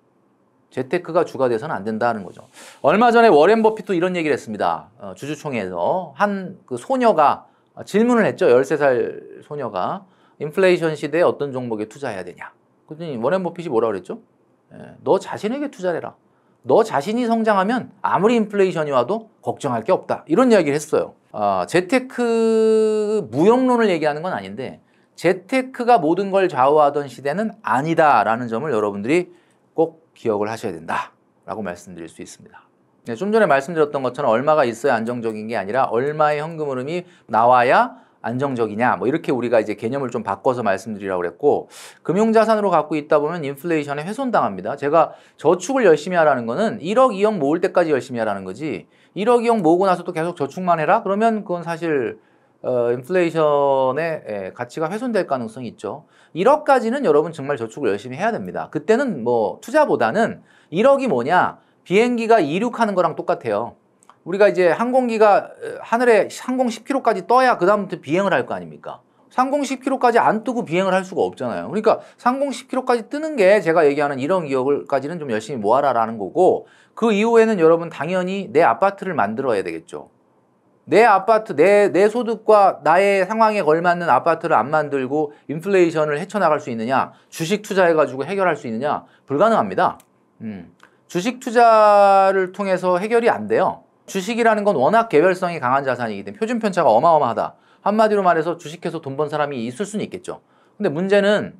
A: 재테크가 주가 돼서는 안 된다는 거죠. 얼마 전에 워렌 버핏도 이런 얘기를 했습니다. 어, 주주총회에서 한 그 소녀가 아, 질문을 했죠. 13살 소녀가 인플레이션 시대에 어떤 종목에 투자해야 되냐. 그랬더니 워렌 버핏이 뭐라 고 그랬죠? 예, 너 자신에게 투자해라. 너 자신이 성장하면 아무리 인플레이션이 와도 걱정할 게 없다. 이런 이야기를 했어요. 어, 재테크 무형론을 얘기하는 건 아닌데 재테크가 모든 걸 좌우하던 시대는 아니다라는 점을 여러분들이 꼭 기억을 하셔야 된다라고 말씀드릴 수 있습니다. 네, 좀 전에 말씀드렸던 것처럼 얼마가 있어야 안정적인 게 아니라 얼마의 현금 흐름이 나와야 안정적이냐 뭐 이렇게 우리가 이제 개념을 좀 바꿔서 말씀드리라고 그랬고 금융자산으로 갖고 있다 보면 인플레이션에 훼손당합니다. 제가 저축을 열심히 하라는 거는 1억 2억 모을 때까지 열심히 하라는 거지 1억 2억 모으고 나서 도 계속 저축만 해라 그러면 그건 사실 어, 인플레이션의 예, 가치가 훼손될 가능성이 있죠. 1억까지는 여러분 정말 저축을 열심히 해야 됩니다. 그때는 뭐 투자보다는 1억이 뭐냐 비행기가 이륙하는 거랑 똑같아요. 우리가 이제 항공기가 어, 하늘에 상공 10km까지 떠야 그다음부터 비행을 할 거 아닙니까? 상공 10km까지 안 뜨고 비행을 할 수가 없잖아요. 그러니까 상공 10km까지 뜨는 게 제가 얘기하는 이런 기억을까지는좀 열심히 모아라라는 거고 그 이후에는 여러분 당연히 내 아파트를 만들어야 되겠죠. 내 아파트, 내, 내 소득과 나의 상황에 걸맞는 아파트를 안 만들고 인플레이션을 헤쳐나갈 수 있느냐, 주식 투자해가지고 해결할 수 있느냐, 불가능합니다. 음. 주식 투자를 통해서 해결이 안 돼요. 주식이라는 건 워낙 개별성이 강한 자산이기 때문에 표준 편차가 어마어마하다. 한마디로 말해서 주식해서 돈 번 사람이 있을 수는 있겠죠. 근데 문제는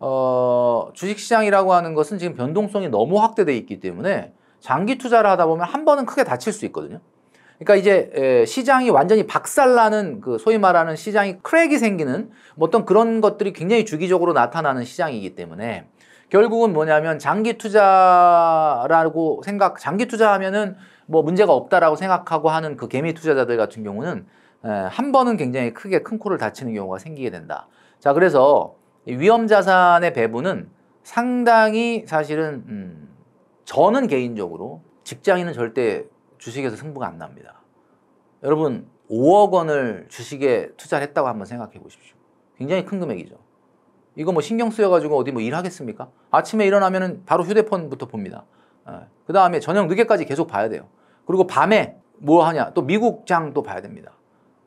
A: 어, 주식시장이라고 하는 것은 지금 변동성이 너무 확대돼 있기 때문에 장기 투자를 하다 보면 한 번은 크게 다칠 수 있거든요. 그러니까 이제 에, 시장이 완전히 박살나는 그 소위 말하는 시장이 크랙이 생기는 뭐 어떤 그런 것들이 굉장히 주기적으로 나타나는 시장이기 때문에 결국은 뭐냐면 장기 투자라고 생각 장기 투자하면은 뭐 문제가 없다라고 생각하고 하는 그 개미 투자자들 같은 경우는 한 번은 굉장히 크게 큰 코를 다치는 경우가 생기게 된다. 자, 그래서 위험 자산의 배분은 상당히 사실은 음, 저는 개인적으로 직장인은 절대 주식에서 승부가 안 납니다. 여러분 5억 원을 주식에 투자를 했다고 한번 생각해 보십시오. 굉장히 큰 금액이죠. 이거 뭐 신경 쓰여가지고 어디 뭐 일하겠습니까? 아침에 일어나면 바로 휴대폰부터 봅니다. 그 다음에 저녁 늦게까지 계속 봐야 돼요. 그리고 밤에 뭐 하냐 또 미국장 도 봐야 됩니다.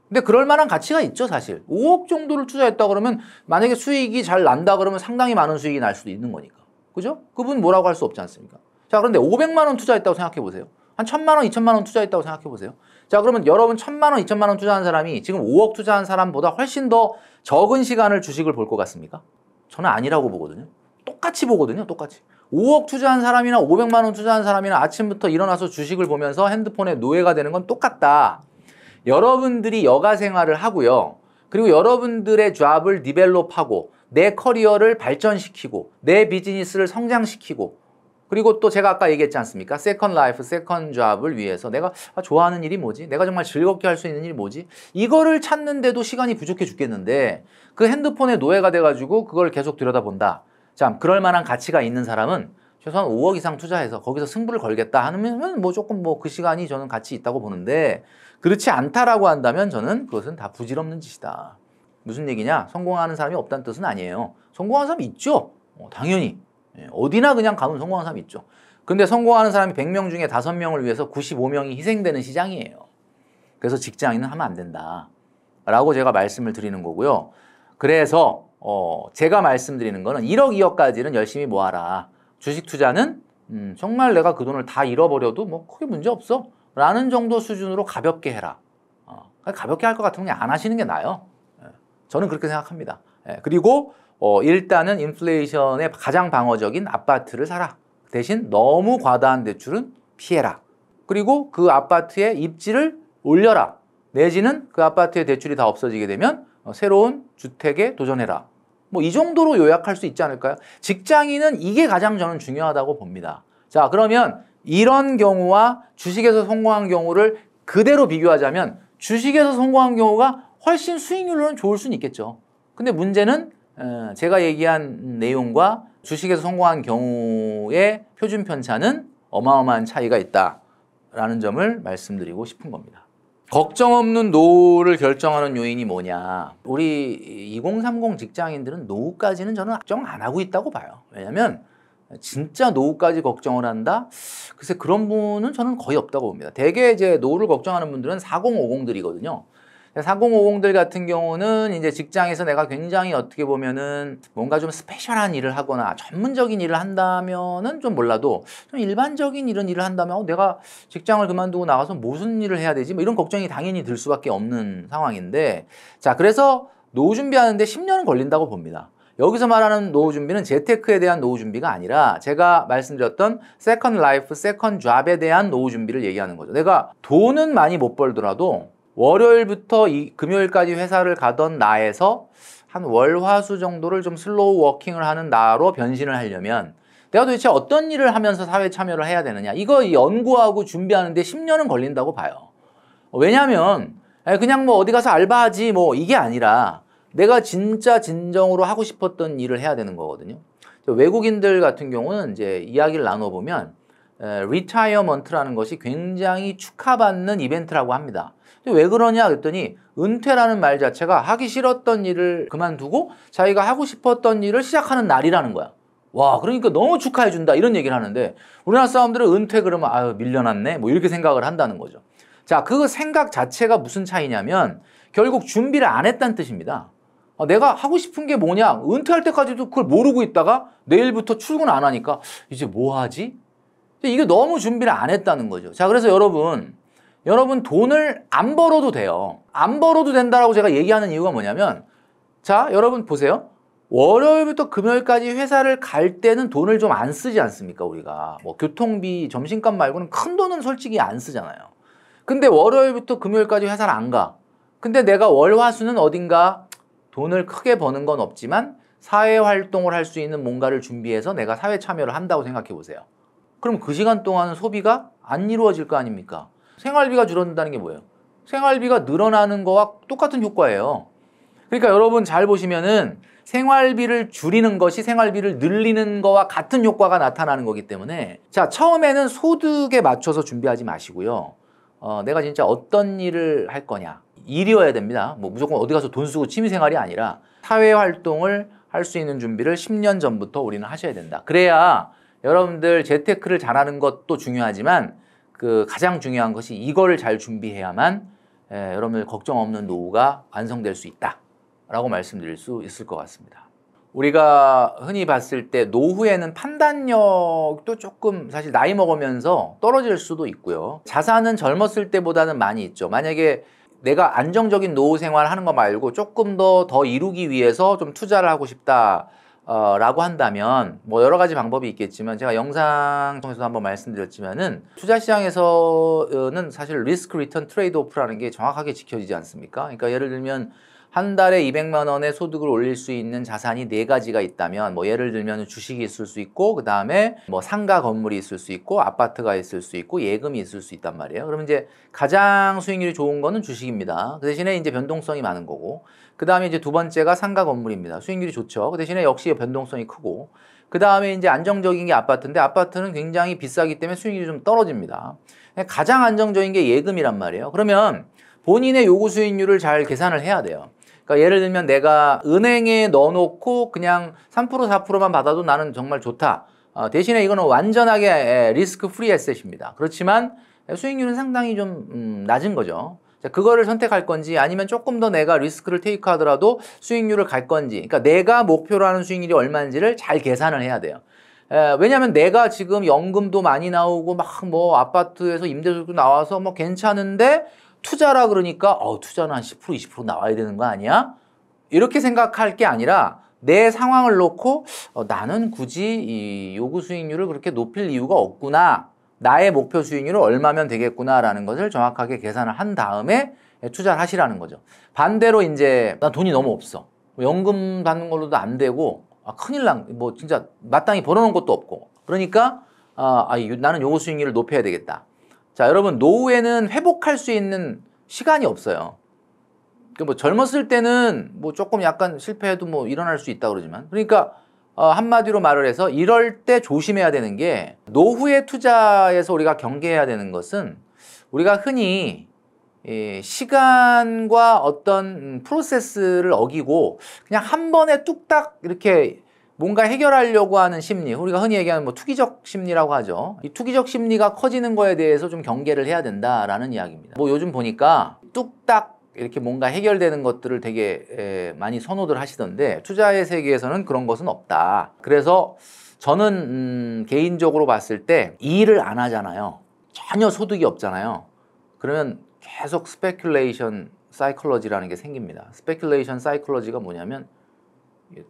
A: 근데 그럴 만한 가치가 있죠 사실 5억 정도를 투자했다 그러면 만약에 수익이 잘 난다 그러면 상당히 많은 수익이 날 수도 있는 거니까 그죠? 그분 뭐라고 할 수 없지 않습니까? 자 그런데 500만 원 투자했다고 생각해 보세요 한1 천만 원, 2천만원 투자했다고 생각해 보세요 자 그러면 여러분 1 천만 원, 2천만원 투자한 사람이 지금 5억 투자한 사람보다 훨씬 더 적은 시간을 주식을 볼 것 같습니까? 저는 아니라고 보거든요 똑같이 보거든요 똑같이 5억 투자한 사람이나 500만 원 투자한 사람이나 아침부터 일어나서 주식을 보면서 핸드폰에 노예가 되는 건 똑같다. 여러분들이 여가 생활을 하고요. 그리고 여러분들의 잡을 디벨롭하고 내 커리어를 발전시키고 내 비즈니스를 성장시키고 그리고 또 제가 아까 얘기했지 않습니까? 세컨 라이프, 세컨 잡을 위해서 내가 아, 좋아하는 일이 뭐지? 내가 정말 즐겁게 할 수 있는 일이 뭐지? 이거를 찾는데도 시간이 부족해 죽겠는데 그핸드폰에 노예가 돼가지고 그걸 계속 들여다본다. 자, 그럴 만한 가치가 있는 사람은 최소한 5억 이상 투자해서 거기서 승부를 걸겠다 하면 뭐 조금 뭐 그 시간이 저는 가치 있다고 보는데 그렇지 않다라고 한다면 저는 그것은 다 부질없는 짓이다. 무슨 얘기냐? 성공하는 사람이 없다는 뜻은 아니에요. 성공한 사람이 있죠. 어, 당연히. 예, 어디나 그냥 가면 성공한 사람이 있죠. 근데 성공하는 사람이 100명 중에 5명을 위해서 95명이 희생되는 시장이에요. 그래서 직장인은 하면 안 된다. 라고 제가 말씀을 드리는 거고요. 그래서 어, 제가 말씀드리는 거는 1억, 2억까지는 열심히 모아라. 주식 투자는 음, 정말 내가 그 돈을 다 잃어버려도 뭐 크게 문제 없어. 라는 정도 수준으로 가볍게 해라. 어, 가볍게 할 것 같으면 그냥 안 하시는 게 나아요. 예, 저는 그렇게 생각합니다. 예, 그리고 어, 일단은 인플레이션의 가장 방어적인 아파트를 사라. 대신 너무 과다한 대출은 피해라. 그리고 그 아파트의 입지를 올려라. 내지는 그 아파트의 대출이 다 없어지게 되면 어, 새로운 주택에 도전해라. 뭐이 정도로 요약할 수 있지 않을까요? 직장인은 이게 가장 저는 중요하다고 봅니다. 자, 그러면 이런 경우와 주식에서 성공한 경우를 그대로 비교하자면 주식에서 성공한 경우가 훨씬 수익률로는 좋을 수는 있겠죠. 근데 문제는 어, 제가 얘기한 내용과 주식에서 성공한 경우의 표준 편차는 어마어마한 차이가 있다라는 점을 말씀드리고 싶은 겁니다. 걱정 없는 노후를 결정하는 요인이 뭐냐 우리 2030 직장인들은 노후까지는 저는 걱정 안 하고 있다고 봐요 왜냐면 진짜 노후까지 걱정을 한다? 글쎄 그런 분은 저는 거의 없다고 봅니다 대개 이제 노후를 걱정하는 분들은 4050들이거든요 4050들 같은 경우는 이제 직장에서 내가 굉장히 어떻게 보면은 뭔가 좀 스페셜한 일을 하거나 전문적인 일을 한다면은 좀 몰라도 좀 일반적인 이런 일을 한다면 어, 내가 직장을 그만두고 나가서 무슨 일을 해야 되지? 뭐 이런 걱정이 당연히 들 수밖에 없는 상황인데 자, 그래서 노후 준비하는데 10년은 걸린다고 봅니다. 여기서 말하는 노후 준비는 재테크에 대한 노후 준비가 아니라 제가 말씀드렸던 세컨 라이프, 세컨 잡에 아 대한 노후 준비를 얘기하는 거죠. 내가 돈은 많이 못 벌더라도 월요일부터 이, 금요일까지 회사를 가던 나에서 한 월화수 정도를 좀 슬로우 워킹을 하는 나로 변신을 하려면 내가 도대체 어떤 일을 하면서 사회 참여를 해야 되느냐 이거 연구하고 준비하는데 10년은 걸린다고 봐요 왜냐하면 그냥 뭐 어디 가서 알바하지 뭐 이게 아니라 내가 진짜 진정으로 하고 싶었던 일을 해야 되는 거거든요 외국인들 같은 경우는 이제 이야기를 나눠보면 리타이어먼트라는 것이 굉장히 축하받는 이벤트라고 합니다 왜 그러냐 그랬더니 은퇴라는 말 자체가 하기 싫었던 일을 그만두고 자기가 하고 싶었던 일을 시작하는 날이라는 거야. 와 그러니까 너무 축하해준다 이런 얘기를 하는데 우리나라 사람들은 은퇴 그러면 아유 밀려났네 뭐 이렇게 생각을 한다는 거죠. 자 그 생각 자체가 무슨 차이냐면 결국 준비를 안 했다는 뜻입니다. 어, 내가 하고 싶은 게 뭐냐 은퇴할 때까지도 그걸 모르고 있다가 내일부터 출근 안 하니까 이제 뭐 하지? 이게 너무 준비를 안 했다는 거죠. 자 그래서 여러분 여러분 돈을 안 벌어도 돼요. 안 벌어도 된다라고 제가 얘기하는 이유가 뭐냐면 자, 여러분 보세요. 월요일부터 금요일까지 회사를 갈 때는 돈을 좀 안 쓰지 않습니까, 우리가. 뭐 교통비, 점심값 말고는 큰 돈은 솔직히 안 쓰잖아요. 근데 월요일부터 금요일까지 회사를 안 가. 근데 내가 월화수는 어딘가 돈을 크게 버는 건 없지만 사회 활동을 할 수 있는 뭔가를 준비해서 내가 사회 참여를 한다고 생각해 보세요. 그럼 그 시간 동안은 소비가 안 이루어질 거 아닙니까? 생활비가 줄어든다는 게 뭐예요? 생활비가 늘어나는 거와 똑같은 효과예요. 그러니까 여러분 잘 보시면은 생활비를 줄이는 것이 생활비를 늘리는 거와 같은 효과가 나타나는 거기 때문에 자 처음에는 소득에 맞춰서 준비하지 마시고요. 어, 내가 진짜 어떤 일을 할 거냐 일이어야 됩니다. 뭐 무조건 어디 가서 돈 쓰고 취미 생활이 아니라 사회 활동을 할 수 있는 준비를 10년 전부터 우리는 하셔야 된다. 그래야 여러분들 재테크를 잘하는 것도 중요하지만 그 가장 중요한 것이 이걸 잘 준비해야만 예, 여러분들 걱정 없는 노후가 완성될 수 있다라고 말씀드릴 수 있을 것 같습니다. 우리가 흔히 봤을 때 노후에는 판단력도 조금 사실 나이 먹으면서 떨어질 수도 있고요. 자산은 젊었을 때보다는 많이 있죠. 만약에 내가 안정적인 노후 생활 을 하는 거 말고 조금 더 더 이루기 위해서 좀 투자를 하고 싶다. 어, 라고 한다면 뭐 여러 가지 방법이 있겠지만 제가 영상 통해서 한번 말씀드렸지만은 투자 시장에서는 사실 리스크 리턴 트레이드 오프라는 게 정확하게 지켜지지 않습니까? 그러니까 예를 들면 한 달에 200만 원의 소득을 올릴 수 있는 자산이 네 가지가 있다면 뭐 예를 들면 주식이 있을 수 있고 그다음에 뭐 상가 건물이 있을 수 있고 아파트가 있을 수 있고 예금이 있을 수 있단 말이에요. 그러면 이제 가장 수익률이 좋은 거는 주식입니다. 그 대신에 이제 변동성이 많은 거고 그 다음에 이제 두 번째가 상가 건물입니다. 수익률이 좋죠. 그 대신에 역시 변동성이 크고 그 다음에 이제 안정적인 게 아파트인데 아파트는 굉장히 비싸기 때문에 수익률이 좀 떨어집니다. 가장 안정적인 게 예금이란 말이에요. 그러면 본인의 요구 수익률을 잘 계산을 해야 돼요. 그러니까 예를 들면 내가 은행에 넣어놓고 그냥 3% 4%만 받아도 나는 정말 좋다. 어, 대신에 이거는 완전하게 리스크 프리 에셋입니다. 그렇지만 수익률은 상당히 좀 음, 낮은 거죠. 자, 그거를 선택할 건지 아니면 조금 더 내가 리스크를 테이크하더라도 수익률을 갈 건지 그러니까 내가 목표로 하는 수익률이 얼마인지를 잘 계산을 해야 돼요. 에, 왜냐하면 내가 지금 연금도 많이 나오고 막 뭐 아파트에서 임대료도 나와서 뭐 괜찮은데 투자라 그러니까 어 투자는 한 10% 20% 나와야 되는 거 아니야? 이렇게 생각할 게 아니라 내 상황을 놓고 어, 나는 굳이 이 요구 수익률을 그렇게 높일 이유가 없구나 나의 목표 수익률은 얼마면 되겠구나라는 것을 정확하게 계산을 한 다음에 투자를 하시라는 거죠. 반대로 이제 나 돈이 너무 없어. 연금 받는 걸로도 안 되고 아, 큰일 난 뭐 진짜 마땅히 벌어놓은 것도 없고 그러니까 아, 아 나는 요구 수익률을 높여야 되겠다. 자 여러분 노후에는 회복할 수 있는 시간이 없어요. 그뭐 그러니까 젊었을 때는 뭐 조금 약간 실패해도 뭐 일어날 수 있다 그러지만 그러니까 어, 한마디로 말을 해서 이럴 때 조심해야 되는 게 노후의 투자에서 우리가 경계해야 되는 것은 우리가 흔히 예, 시간과 어떤 프로세스를 어기고 그냥 한 번에 뚝딱 이렇게 뭔가 해결하려고 하는 심리 우리가 흔히 얘기하는 뭐 투기적 심리라고 하죠 이 투기적 심리가 커지는 거에 대해서 좀 경계를 해야 된다라는 이야기입니다 뭐 요즘 보니까 뚝딱 이렇게 뭔가 해결되는 것들을 되게 많이 선호들 하시던데 투자의 세계에서는 그런 것은 없다. 그래서 저는 음, 개인적으로 봤을 때 일을 안 하잖아요. 전혀 소득이 없잖아요. 그러면 계속 스페큘레이션 사이클러지라는 게 생깁니다. 스페큘레이션 사이클러지가 뭐냐면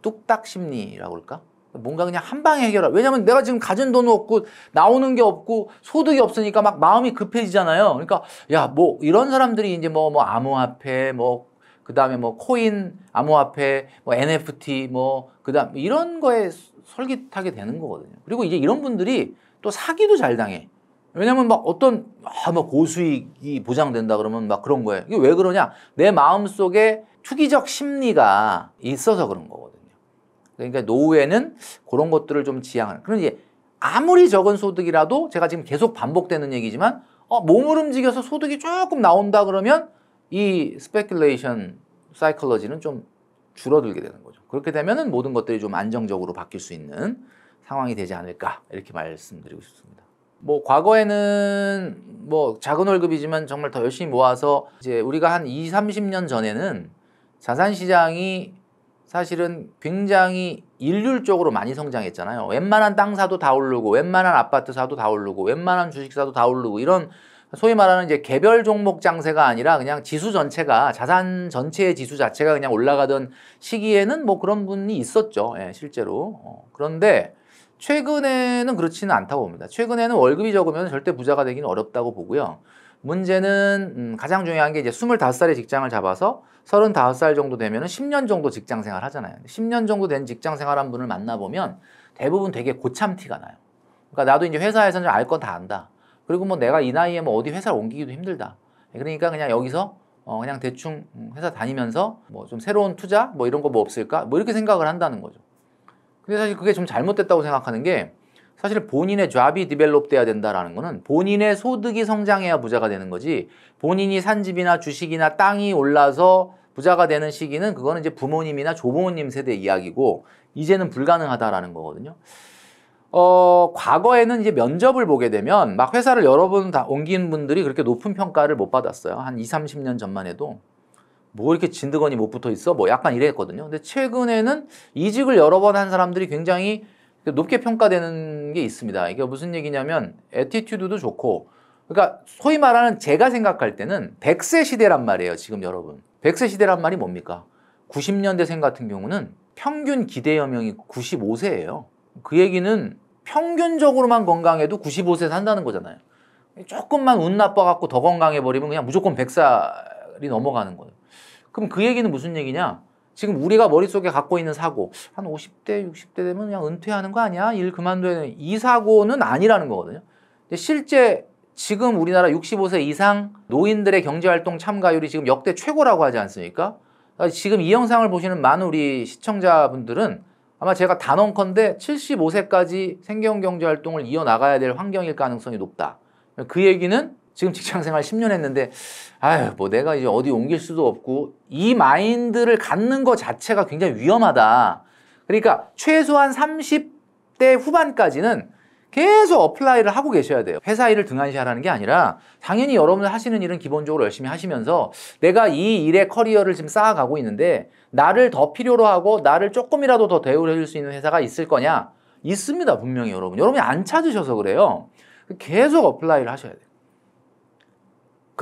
A: 뚝딱 심리라고 할까? 뭔가 그냥 한 방에 해결할. 왜냐면 내가 지금 가진 돈은 없고 나오는 게 없고 소득이 없으니까 막 마음이 급해지잖아요. 그러니까 야 뭐 이런 사람들이 이제 뭐뭐 뭐 암호화폐 뭐 그다음에 뭐 코인 암호화폐 뭐 NFT 뭐 그다음 이런 거에 설깃하게 되는 거거든요. 그리고 이제 이런 분들이 또 사기도 잘 당해. 왜냐면 막 어떤 아뭐 고수익이 보장된다 그러면 막 그런 거예요. 이게 왜 그러냐? 내 마음 속에 투기적 심리가 있어서 그런 거거든요. 그러니까 노후에는 그런 것들을 좀 지향하는. 그런 이제 아무리 적은 소득이라도 제가 지금 계속 반복되는 얘기지만 어, 몸을 움직여서 소득이 조금 나온다 그러면 이 스페큘레이션 사이클러지는 좀 줄어들게 되는 거죠. 그렇게 되면은 모든 것들이 좀 안정적으로 바뀔 수 있는 상황이 되지 않을까 이렇게 말씀드리고 싶습니다. 뭐 과거에는 뭐 작은 월급이지만 정말 더 열심히 모아서 이제 우리가 한 2, 30년 전에는 자산 시장이 사실은 굉장히 일률적으로 많이 성장했잖아요. 웬만한 땅 사도 다 오르고, 웬만한 아파트 사도 다 오르고, 웬만한 주식 사도 다 오르고, 이런 소위 말하는 이제 개별 종목 장세가 아니라 그냥 지수 전체가 자산 전체의 지수 자체가 그냥 올라가던 시기에는 뭐 그런 분이 있었죠. 예, 실제로. 어, 그런데 최근에는 그렇지는 않다고 봅니다. 최근에는 월급이 적으면 절대 부자가 되기는 어렵다고 보고요. 문제는 음, 가장 중요한 게 이제 25살에 직장을 잡아서 35살 정도 되면 10년 정도 직장 생활 하잖아요. 10년 정도 된 직장 생활한 분을 만나보면 대부분 되게 고참 티가 나요. 그러니까 나도 이제 회사에서는 알 건 다 안다. 그리고 뭐 내가 이 나이에 뭐 어디 회사를 옮기기도 힘들다. 예, 그러니까 그냥 여기서 어 그냥 대충 음, 회사 다니면서 뭐 좀 새로운 투자 뭐 이런 거 뭐 없을까? 뭐 이렇게 생각을 한다는 거죠. 근데 사실 그게 좀 잘못됐다고 생각하는 게 사실 본인의 좌비 디벨롭 돼야 된다라는 거는 본인의 소득이 성장해야 부자가 되는 거지 본인이 산 집이나 주식이나 땅이 올라서 부자가 되는 시기는 그거는 이제 부모님이나 조부모님 세대 이야기고 이제는 불가능하다라는 거거든요. 어, 과거에는 이제 면접을 보게 되면 막 회사를 여러 번 다 옮긴 분들이 그렇게 높은 평가를 못 받았어요. 한2 30년 전만 해도 뭐 이렇게 진드건이 못 붙어 있어? 뭐 약간 이랬거든요. 근데 최근에는 이직을 여러 번 한 사람들이 굉장히 그러니까 높게 평가되는 게 있습니다. 이게 무슨 얘기냐면 에티튜드도 좋고 그러니까 소위 말하는 제가 생각할 때는 100세 시대란 말이에요. 지금 여러분. 100세 시대란 말이 뭡니까? 90년대생 같은 경우는 평균 기대 여명이 95세예요. 그 얘기는 평균적으로만 건강해도 95세 산다는 거잖아요. 조금만 운 나빠갖고 더 건강해버리면 그냥 무조건 100살이 넘어가는 거예요. 그럼 그 얘기는 무슨 얘기냐? 지금 우리가 머릿속에 갖고 있는 사고 한 50대, 60대 되면 그냥 은퇴하는 거 아니야? 일 그만둬야 되는 이 사고는 아니라는 거거든요. 근데 실제 지금 우리나라 65세 이상 노인들의 경제활동 참가율이 지금 역대 최고라고 하지 않습니까? 그러니까 지금 이 영상을 보시는 많은 우리 시청자분들은 아마 제가 단언컨대 75세까지 생계형 경제활동을 이어나가야 될 환경일 가능성이 높다. 그 얘기는 지금 직장 생활 10년 했는데 아유 뭐 내가 이제 어디 옮길 수도 없고 이 마인드를 갖는 것 자체가 굉장히 위험하다. 그러니까 최소한 30대 후반까지는 계속 어플라이를 하고 계셔야 돼요. 회사 일을 등한시하라는 게 아니라 당연히 여러분들 하시는 일은 기본적으로 열심히 하시면서 내가 이 일의 커리어를 지금 쌓아가고 있는데 나를 더 필요로 하고 나를 조금이라도 더 대우를 해줄 수 있는 회사가 있을 거냐? 있습니다 분명히 여러분. 여러분이 안 찾으셔서 그래요. 계속 어플라이를 하셔야 돼요.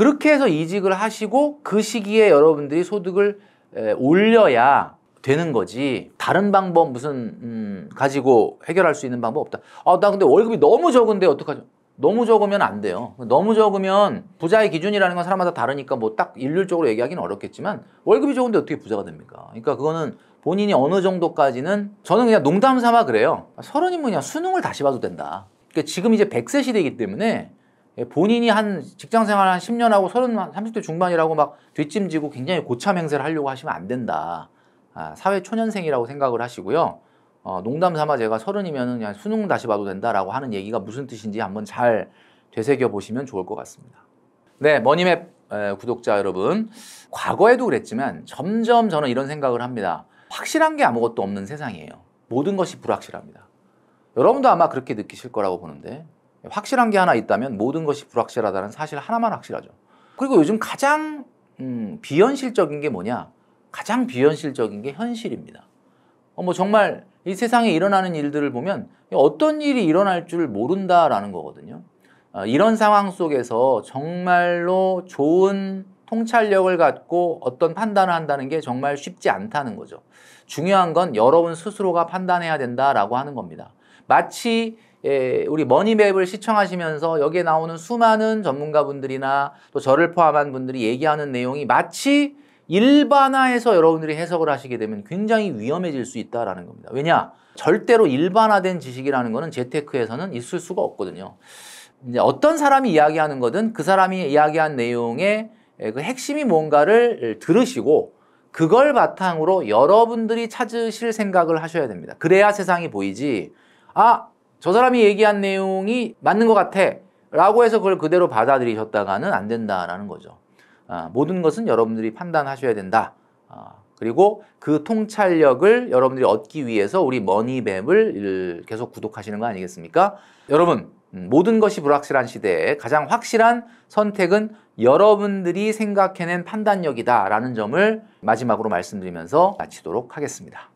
A: 그렇게 해서 이직을 하시고 그 시기에 여러분들이 소득을 에, 올려야 되는 거지 다른 방법 무슨 음, 가지고 해결할 수 있는 방법 없다 아나 근데 월급이 너무 적은데 어떡하죠 너무 적으면 안 돼요 너무 적으면 부자의 기준이라는 건 사람마다 다르니까 뭐 딱 일률적으로 얘기하기는 어렵겠지만 월급이 적은데 어떻게 부자가 됩니까 그러니까 그거는 본인이 어느 정도까지는 저는 그냥 농담 삼아 그래요 서른이면 그냥 수능을 다시 봐도 된다 그러니까 지금 이제 백세 시대이기 때문에 예, 본인이 한 직장 생활 한 10년하고 30, 30대 중반이라고 막 뒷짐지고 굉장히 고참 행세를 하려고 하시면 안 된다. 아, 사회 초년생이라고 생각을 하시고요. 어, 농담 삼아 제가 서른이면 그냥 수능 다시 봐도 된다라고 하는 얘기가 무슨 뜻인지 한번 잘 되새겨 보시면 좋을 것 같습니다. 네, 머니맵 에, 구독자 여러분. 과거에도 그랬지만 점점 저는 이런 생각을 합니다. 확실한 게 아무것도 없는 세상이에요. 모든 것이 불확실합니다. 여러분도 아마 그렇게 느끼실 거라고 보는데 확실한 게 하나 있다면 모든 것이 불확실하다는 사실 하나만 확실하죠. 그리고 요즘 가장 음, 비현실적인 게 뭐냐? 가장 비현실적인 게 현실입니다. 어, 뭐 정말 이 세상에 일어나는 일들을 보면 어떤 일이 일어날 줄 모른다라는 거거든요. 어, 이런 상황 속에서 정말로 좋은 통찰력을 갖고 어떤 판단을 한다는 게 정말 쉽지 않다는 거죠. 중요한 건 여러분 스스로가 판단해야 된다라고 하는 겁니다. 마치 예, 우리 머니맵을 시청하시면서 여기에 나오는 수많은 전문가분들이나 또 저를 포함한 분들이 얘기하는 내용이 마치 일반화해서 여러분들이 해석을 하시게 되면 굉장히 위험해질 수 있다라는 겁니다. 왜냐? 절대로 일반화된 지식이라는 거는 재테크에서는 있을 수가 없거든요. 이제 어떤 사람이 이야기하는 거든 그 사람이 이야기한 내용의 예, 그 핵심이 뭔가를 예, 들으시고 그걸 바탕으로 여러분들이 찾으실 생각을 하셔야 됩니다. 그래야 세상이 보이지. 아, 저 사람이 얘기한 내용이 맞는 것 같아 라고 해서 그걸 그대로 받아들이셨다가는 안 된다라는 거죠. 아, 모든 것은 여러분들이 판단하셔야 된다. 아, 그리고 그 통찰력을 여러분들이 얻기 위해서 우리 머니뱀을 계속 구독하시는 거 아니겠습니까? 여러분 음, 모든 것이 불확실한 시대에 가장 확실한 선택은 여러분들이 생각해낸 판단력이다라는 점을 마지막으로 말씀드리면서 마치도록 하겠습니다.